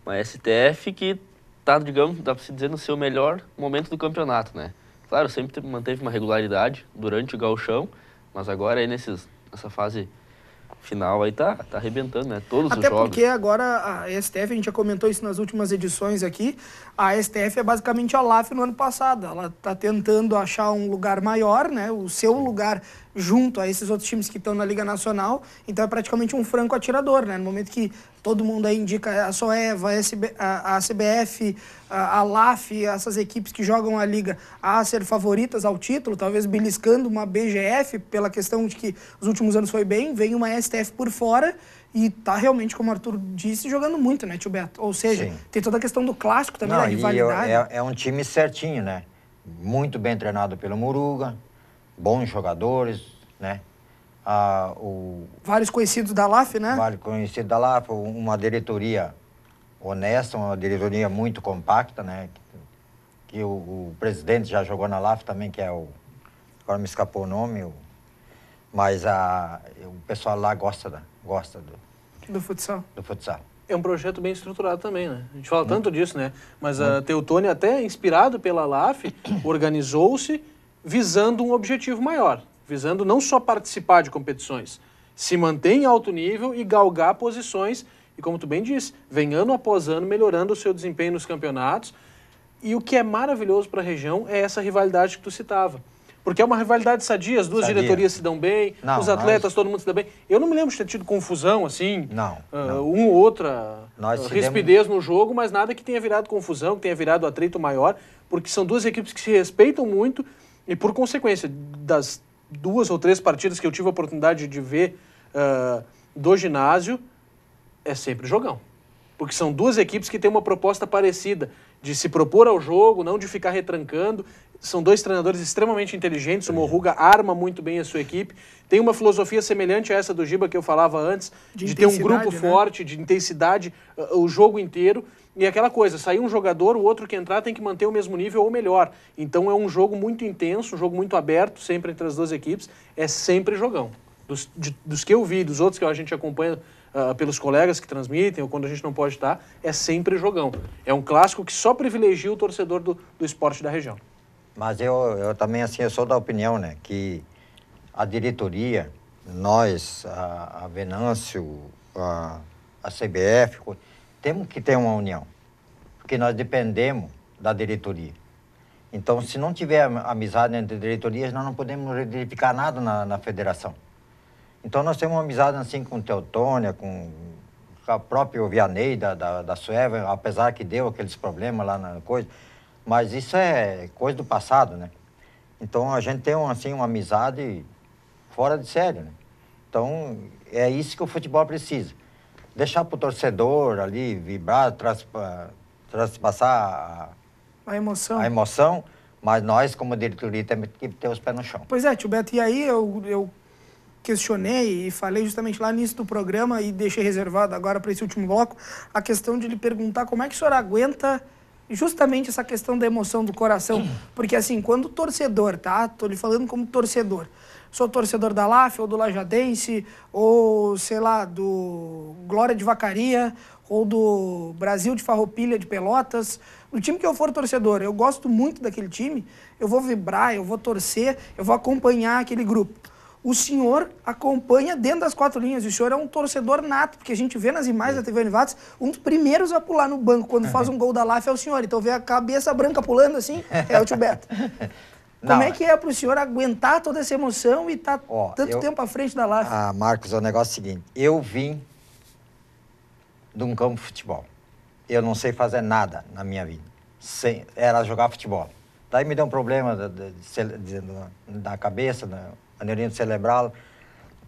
uma STF que está, digamos, dá para se dizer, no seu melhor momento do campeonato, né? Claro, sempre manteve uma regularidade durante o gauchão, mas agora aí nesses, nessa fase final aí tá, tá arrebentando, né? Todos Até os jogos. Até porque agora a STF, a gente já comentou isso nas últimas edições aqui, a STF é basicamente a LAF no ano passado. Ela tá tentando achar um lugar maior, né? O seu lugar junto a esses outros times que estão na Liga Nacional. Então é praticamente um franco atirador, né? No momento que todo mundo aí indica é, é, a Soeva, a, SB, a, a CBF, a, a LAF, essas equipes que jogam a Liga a ser favoritas ao título, talvez beliscando uma BGF pela questão de que os últimos anos foi bem, vem uma STF por fora e tá realmente, como o Arthur disse, jogando muito, né, Tio Beto? Ou seja, Sim. tem toda a questão do clássico também, Não, da rivalidade. É, é, um time certinho, né? Muito bem treinado pelo Muruga, bons jogadores, né? Ah, o, vários conhecidos da LAF, né? Vários conhecidos da LAF, uma diretoria honesta, uma diretoria muito compacta, né? Que, que o, o, presidente já jogou na LAF também, que é o... Agora me escapou o nome, o, mas a, o pessoal lá gosta, da, gosta do... Do futsal. Do futsal é um projeto bem estruturado também, né? A gente fala tanto disso, né? Mas a ah, Teutônia, até inspirado pela LAF, <coughs> organizou-se visando um objetivo maior, visando não só participar de competições, se manter em alto nível e galgar posições. E como tu bem diz, vem ano após ano melhorando o seu desempenho nos campeonatos. E o que é maravilhoso para a região é essa rivalidade que tu citava. Porque é uma rivalidade sadia, as duas sadia. diretorias se dão bem, não, os atletas, nós... todo mundo se dá bem. Eu não me lembro de ter tido confusão, assim. Não. Uh, não. Um ou outra nós ah, rispidez demos... no jogo, mas nada que tenha virado confusão, que tenha virado atrito maior, porque são duas equipes que se respeitam muito, e por consequência, das duas ou três partidas que eu tive a oportunidade de ver uh, do ginásio, é sempre jogão. Porque são duas equipes que têm uma proposta parecida, de se propor ao jogo, não de ficar retrancando. São dois treinadores extremamente inteligentes, o Morruga arma muito bem a sua equipe. Tem uma filosofia semelhante a essa do Giba que eu falava antes, de, de ter um grupo né? forte, de intensidade, uh, o jogo inteiro. E é aquela coisa, sair um jogador, o outro que entrar tem que manter o mesmo nível ou melhor. Então é um jogo muito intenso, um jogo muito aberto, sempre entre as duas equipes, é sempre jogão. Dos, de, dos que eu vi, dos outros que a gente acompanha uh, pelos colegas que transmitem, ou quando a gente não pode estar, é sempre jogão. É um clássico que só privilegia o torcedor do, do esporte da região. Mas eu, eu também, assim, eu sou da opinião, né, que a diretoria, nós, a, a Venâncio, a, a CBF, temos que ter uma união, porque nós dependemos da diretoria. Então, se não tiver amizade entre diretorias, nós não podemos verificar nada na, na federação. Então, nós temos uma amizade assim com Teutônia, com a própria Vianney da, da, da Sueva, apesar que deu aqueles problemas lá na coisa, mas isso é coisa do passado, né? Então, a gente tem um, assim, uma amizade fora de série, né? Então, é isso que o futebol precisa deixar para o torcedor ali vibrar, ah, transpassar a, a emoção. A emoção. Mas nós, como diretoria, temos que ter os pés no chão. Pois é, tio Beto, e aí eu, eu questionei e falei justamente lá no início do programa e deixei reservado agora para esse último bloco a questão de lhe perguntar como é que o senhor aguenta justamente essa questão da emoção do coração. Porque assim, quando o torcedor, tá? Estou lhe falando como torcedor sou torcedor da LAF ou do Lajadense, ou sei lá, do Glória de Vacaria, ou do Brasil de Farroupilha de Pelotas, no time que eu for torcedor, eu gosto muito daquele time, eu vou vibrar, eu vou torcer, eu vou acompanhar aquele grupo. O senhor acompanha dentro das quatro linhas, o senhor é um torcedor nato, porque a gente vê nas imagens da TV Univates, um dos primeiros a pular no banco quando faz <laughs> um gol da LAF é o senhor, então vê a cabeça branca pulando assim, é o tio Beto. <laughs> Como é que é para o senhor aguentar toda essa emoção e estar tá tanto eu, tempo à frente da LAF? Ah, Marcos, o é negócio é o seguinte: eu vim de um campo de futebol. Eu não sei fazer nada na minha vida. Sem, era jogar futebol. Daí me deu um problema da, da cabeça, da celebrá-lo.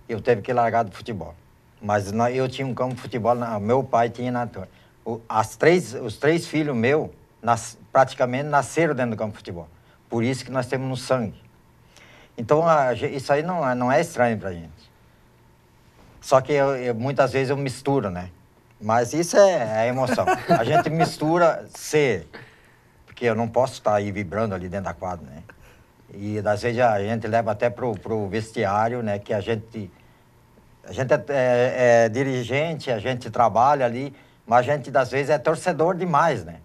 Eu teve que largar do futebol. Mas eu tinha um campo de futebol, meu pai tinha na torre. As três, os três filhos meus nas, praticamente nasceram dentro do campo de futebol. Por isso que nós temos no sangue. Então, a, isso aí não, não é estranho para a gente. Só que eu, eu, muitas vezes eu misturo, né? Mas isso é, é emoção. A gente <laughs> mistura ser, porque eu não posso estar aí vibrando ali dentro da quadra, né? E às vezes a gente leva até pro, o vestiário, né? Que a gente a gente é, é, é, dirigente, a gente trabalha ali, mas a gente, às vezes, é torcedor demais, né?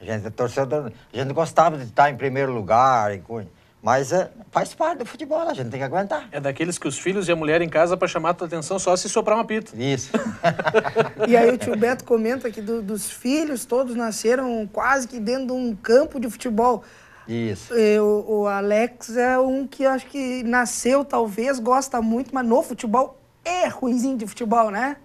A gente, é torcedor, a gente gostava de estar em primeiro lugar, e coisa. Mas é, faz parte do futebol, a gente tem que aguentar. É daqueles que os filhos e a mulher em casa para chamar a tua atenção só se soprar uma pita. Isso. <laughs> e aí o tio Beto comenta que do, dos filhos, todos nasceram quase que dentro de um campo de futebol. Isso. Eu, é, o Alex é um que acho que nasceu, talvez, gosta muito, mas no futebol é ruimzinho de futebol, né?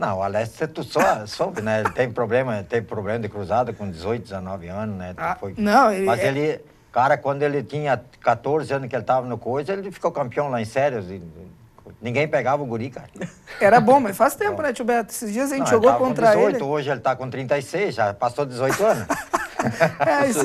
Não, o Alessio, tu só <laughs> soube, né? Ele tem problema, teve problema de cruzada com 18, 19 anos, né? Ah, foi... Não, ele... Mas é- ele, cara, quando ele tinha 14 anos que ele estava no coisa, ele ficou campeão lá em séries. Ninguém pegava o guri, cara. <laughs> Era bom, mas faz <laughs> tempo, é. né, Tio Beto? Esses dias a gente não, jogou ele contra com 18, ele. hoje ele tá com 36, já passou 18 anos. <laughs> É, isso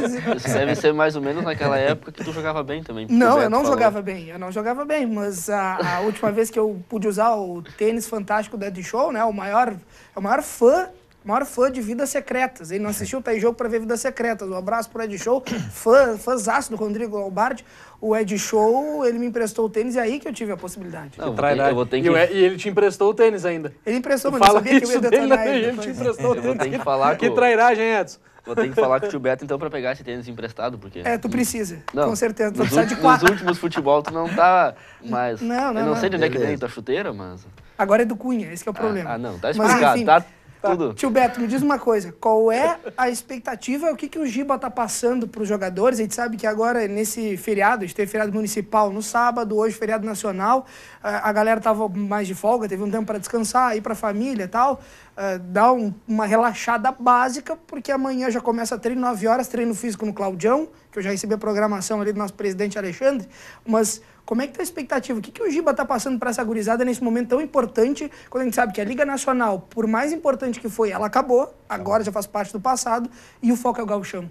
Deve ser mais ou menos naquela época que tu jogava bem também. Não, né, eu não falou. jogava bem, eu não jogava bem, mas a, a última vez que eu pude usar o tênis fantástico da Ed Show, né, o maior, é o maior fã maior fã de Vidas Secretas. Ele não assistiu, tá em jogo para ver Vidas Secretas. Um abraço pro Ed Show, <coughs> fã, fãzaço do Rodrigo Lombardi. O Ed Show, ele me emprestou o tênis e é aí que eu tive a possibilidade. Não, vou ter, eu vou ter que... e, ele te emprestou o tênis ainda. Ele emprestou, mas eu sabia que eu ia detonar né? ele. Ele te emprestou eu o tênis. Vou ter que falar que... que trairagem, Edson. Vou ter que falar com o tio Beto, então, pra pegar esse tênis emprestado, porque... É, tu precisa. Não. Com certeza, tu precisa de quatro. Nos últimos futebol, tu não tá mais... Não, não, Eu não, não. sei de onde é que Beleza. vem tua chuteira, mas... Agora é do Cunha, esse é o ah, problema. Ah, ah não, tá explicado. Mas, enfim, tá Tá. tudo. Tio Beto, me diz uma coisa. Qual é a expectativa? O que, que o Giba tá passando para os jogadores? A gente sabe que agora, nesse feriado, a gente teve feriado municipal no sábado, hoje feriado nacional. A galera tava mais de folga, teve um tempo para descansar, ir para a família e tal. Ah, Dar um, uma relaxada básica, porque amanhã já começa treino, 9 horas, treino físico no Claudião, que eu já recebi a programação ali do nosso presidente Alexandre. Mas como é que tá a expectativa? O que, que o Giba tá passando para essa gurizada nesse momento tão importante, quando a gente sabe que a Liga Nacional, por mais importante que foi, ela acabou, agora já faz parte do passado, e o foco é o gauchão?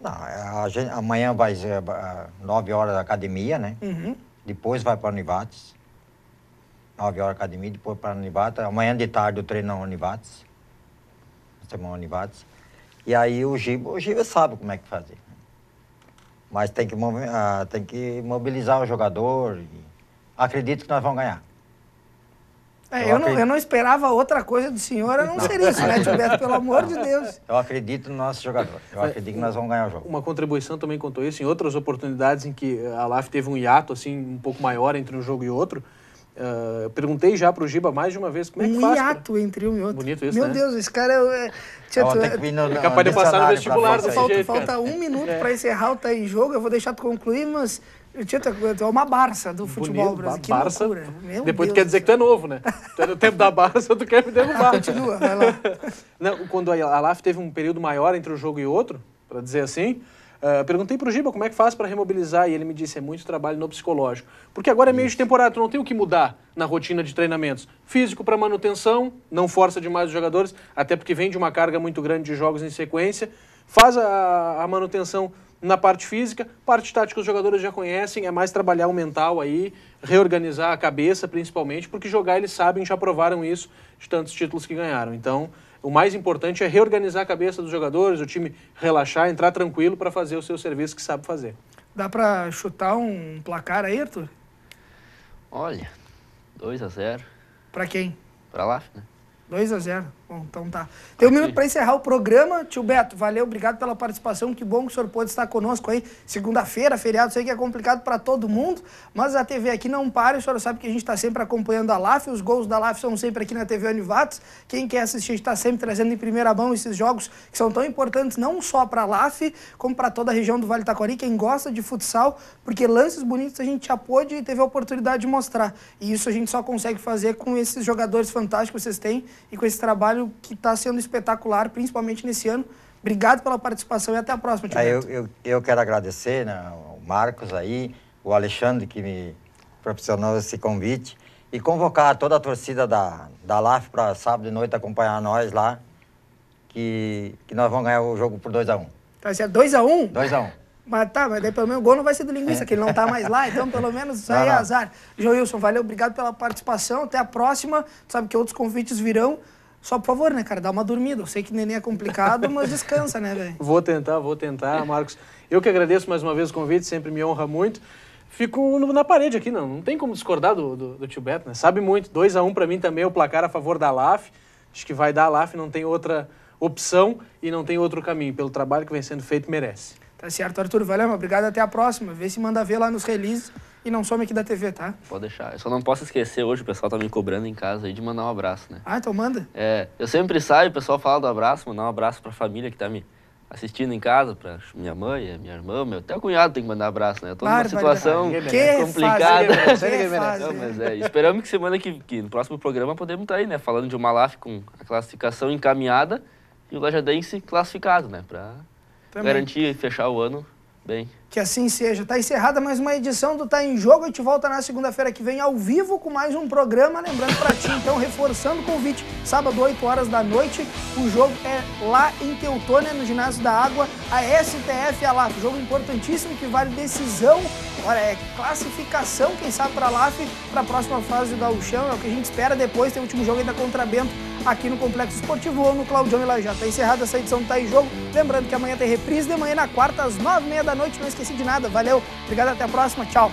Não, é, gente, amanhã vai ser 9 é, horas da academia, né? Uhum. Depois vai para o Nivates. 9 horas academia, depois para o Nivates. Amanhã de tarde eu treino na é Univates. Semana Univates. E aí o Giba, o Giba sabe como é que fazer. Mas tem que, uh, tem que mobilizar o jogador. Acredito que nós vamos ganhar. É, eu, eu, não, eu, não, esperava outra coisa do senhor, eu não seria isso, né, Gilberto? Pelo <laughs> amor de Deus. Eu acredito no nosso jogador. Eu é, acredito que nós vamos ganhar o jogo. Uma contribuição também contou isso. Em outras oportunidades em que a LAF teve um hiato assim, um pouco maior entre um jogo e outro, Uh, eu perguntei já pro Giba mais de uma vez como é que um faz. Um hiato pra... entre um e outro. Bonito isso, Meu né? Deus, esse cara é, é Tchê, tu, é, no, é capaz de passar no vestibular. Falta, jeito, falta um minuto é. para encerrar o Tá em Jogo. Eu vou deixar tu concluir, mas... Tchê, tu é uma Barça do futebol Bonito, brasileiro. Barça, que Barça. Meu Deus. Depois tu quer dizer que tu é novo, né? Tu é do tempo da Barça, tu quer me derrubar. Continua, vai lá. <laughs> Não, quando a Laf teve um período maior entre um jogo e outro, para dizer assim... Ah, perguntei para o Giba como é que faz para remobilizar e ele me disse é muito trabalho no psicológico. Porque agora é meio de temporada, tu não tem o que mudar na rotina de treinamentos. Físico para manutenção, não força demais os jogadores, até porque vem de uma carga muito grande de jogos em sequência. Faz a, a manutenção na parte física, parte tática os jogadores já conhecem, é mais trabalhar o mental aí, reorganizar a cabeça principalmente, porque jogar eles sabem, já provaram isso de tantos títulos que ganharam. Então, o mais importante é reorganizar a cabeça dos jogadores, o time relaxar, entrar tranquilo para fazer o seu serviço que sabe fazer. Dá para chutar um placar aí, Arthur? Olha, 2 a 0. Para quem? Para lá, né? 2 a 0. Bom, então tá. Tem um minuto para encerrar o programa. Tio Beto, valeu, obrigado pela participação. Que bom que o senhor pôde estar conosco aí. Segunda-feira, feriado, sei que é complicado para todo mundo, mas a TV aqui não para. O senhor sabe que a gente está sempre acompanhando a LAF. Os gols da LAF são sempre aqui na TV Univatos. Quem quer assistir, está sempre trazendo em primeira mão esses jogos que são tão importantes, não só para a LAF, como para toda a região do Vale Taquari. Quem gosta de futsal, porque lances bonitos a gente já pôde e teve a oportunidade de mostrar. E isso a gente só consegue fazer com esses jogadores fantásticos que vocês têm e com esse trabalho trabalho que está sendo espetacular, principalmente nesse ano. Obrigado pela participação e até a próxima, Tio ah, eu, eu, eu, quero agradecer né, o Marcos aí, o Alexandre que me proporcionou esse convite e convocar toda a torcida da, da LAF para sábado de noite acompanhar nós lá, que, que nós vamos ganhar o jogo por 2x1. Um. Vai ser 2x1? 2x1. Mas tá, mas daí pelo menos o gol não vai ser do linguista, é. que ele não tá mais lá, então pelo <laughs> menos isso aí é azar. Wilson, valeu, obrigado pela participação, até a próxima. sabe que outros convites virão. Só por favor, né, cara, dá uma dormida. Eu sei que neném é complicado, mas descansa, né, velho? <laughs> Vou tentar, vou tentar, Marcos. Eu que agradeço mais uma vez o convite, sempre me honra muito. Fico na parede aqui, não. Não tem como discordar do, do, do Tio Beto, né? Sabe muito. 2 a 1 um para mim também, é o placar a favor da LAF. Acho que vai dar a LAF, não tem outra opção e não tem outro caminho. Pelo trabalho que vem sendo feito, merece. Tá certo, Arthur. Valeu, obrigado. Até a próxima. Vê se manda ver lá nos releases. E não some aqui da TV, tá? Pode deixar. Eu só não posso esquecer hoje, o pessoal tá me cobrando em casa aí de mandar um abraço, né? Ah, então manda. É, eu sempre saio, o pessoal fala do abraço, mandar um abraço pra família que tá me assistindo em casa, pra minha mãe, minha irmã, meu, até o cunhado tem que mandar um abraço, né? Eu tô numa situação complicada. Não, mas é, esperamos que semana que, que no próximo programa podemos estar tá aí, né? Falando de uma LAF com a classificação encaminhada e o Lajadense classificado, né? Pra Também. garantir e fechar o ano bem. Que assim seja. Está encerrada mais uma edição do Tá em Jogo. A gente volta na segunda-feira que vem ao vivo com mais um programa. Lembrando para ti, então, reforçando o convite. Sábado, 8 horas da noite. O jogo é lá em Teutônia, no Ginásio da Água. A STF a LAF. Jogo importantíssimo que vale decisão. Agora é classificação, quem sabe, para a LAF, para a próxima fase do Gauchão. É o que a gente espera depois. Tem o último jogo ainda contra Bento aqui no Complexo Esportivo ou no Claudião e Lajá. Está encerrada essa edição do Tá em Jogo. Lembrando que amanhã tem reprise de manhã na quarta às nove e meia da noite esqueci de nada. Valeu, obrigado, até a próxima, tchau.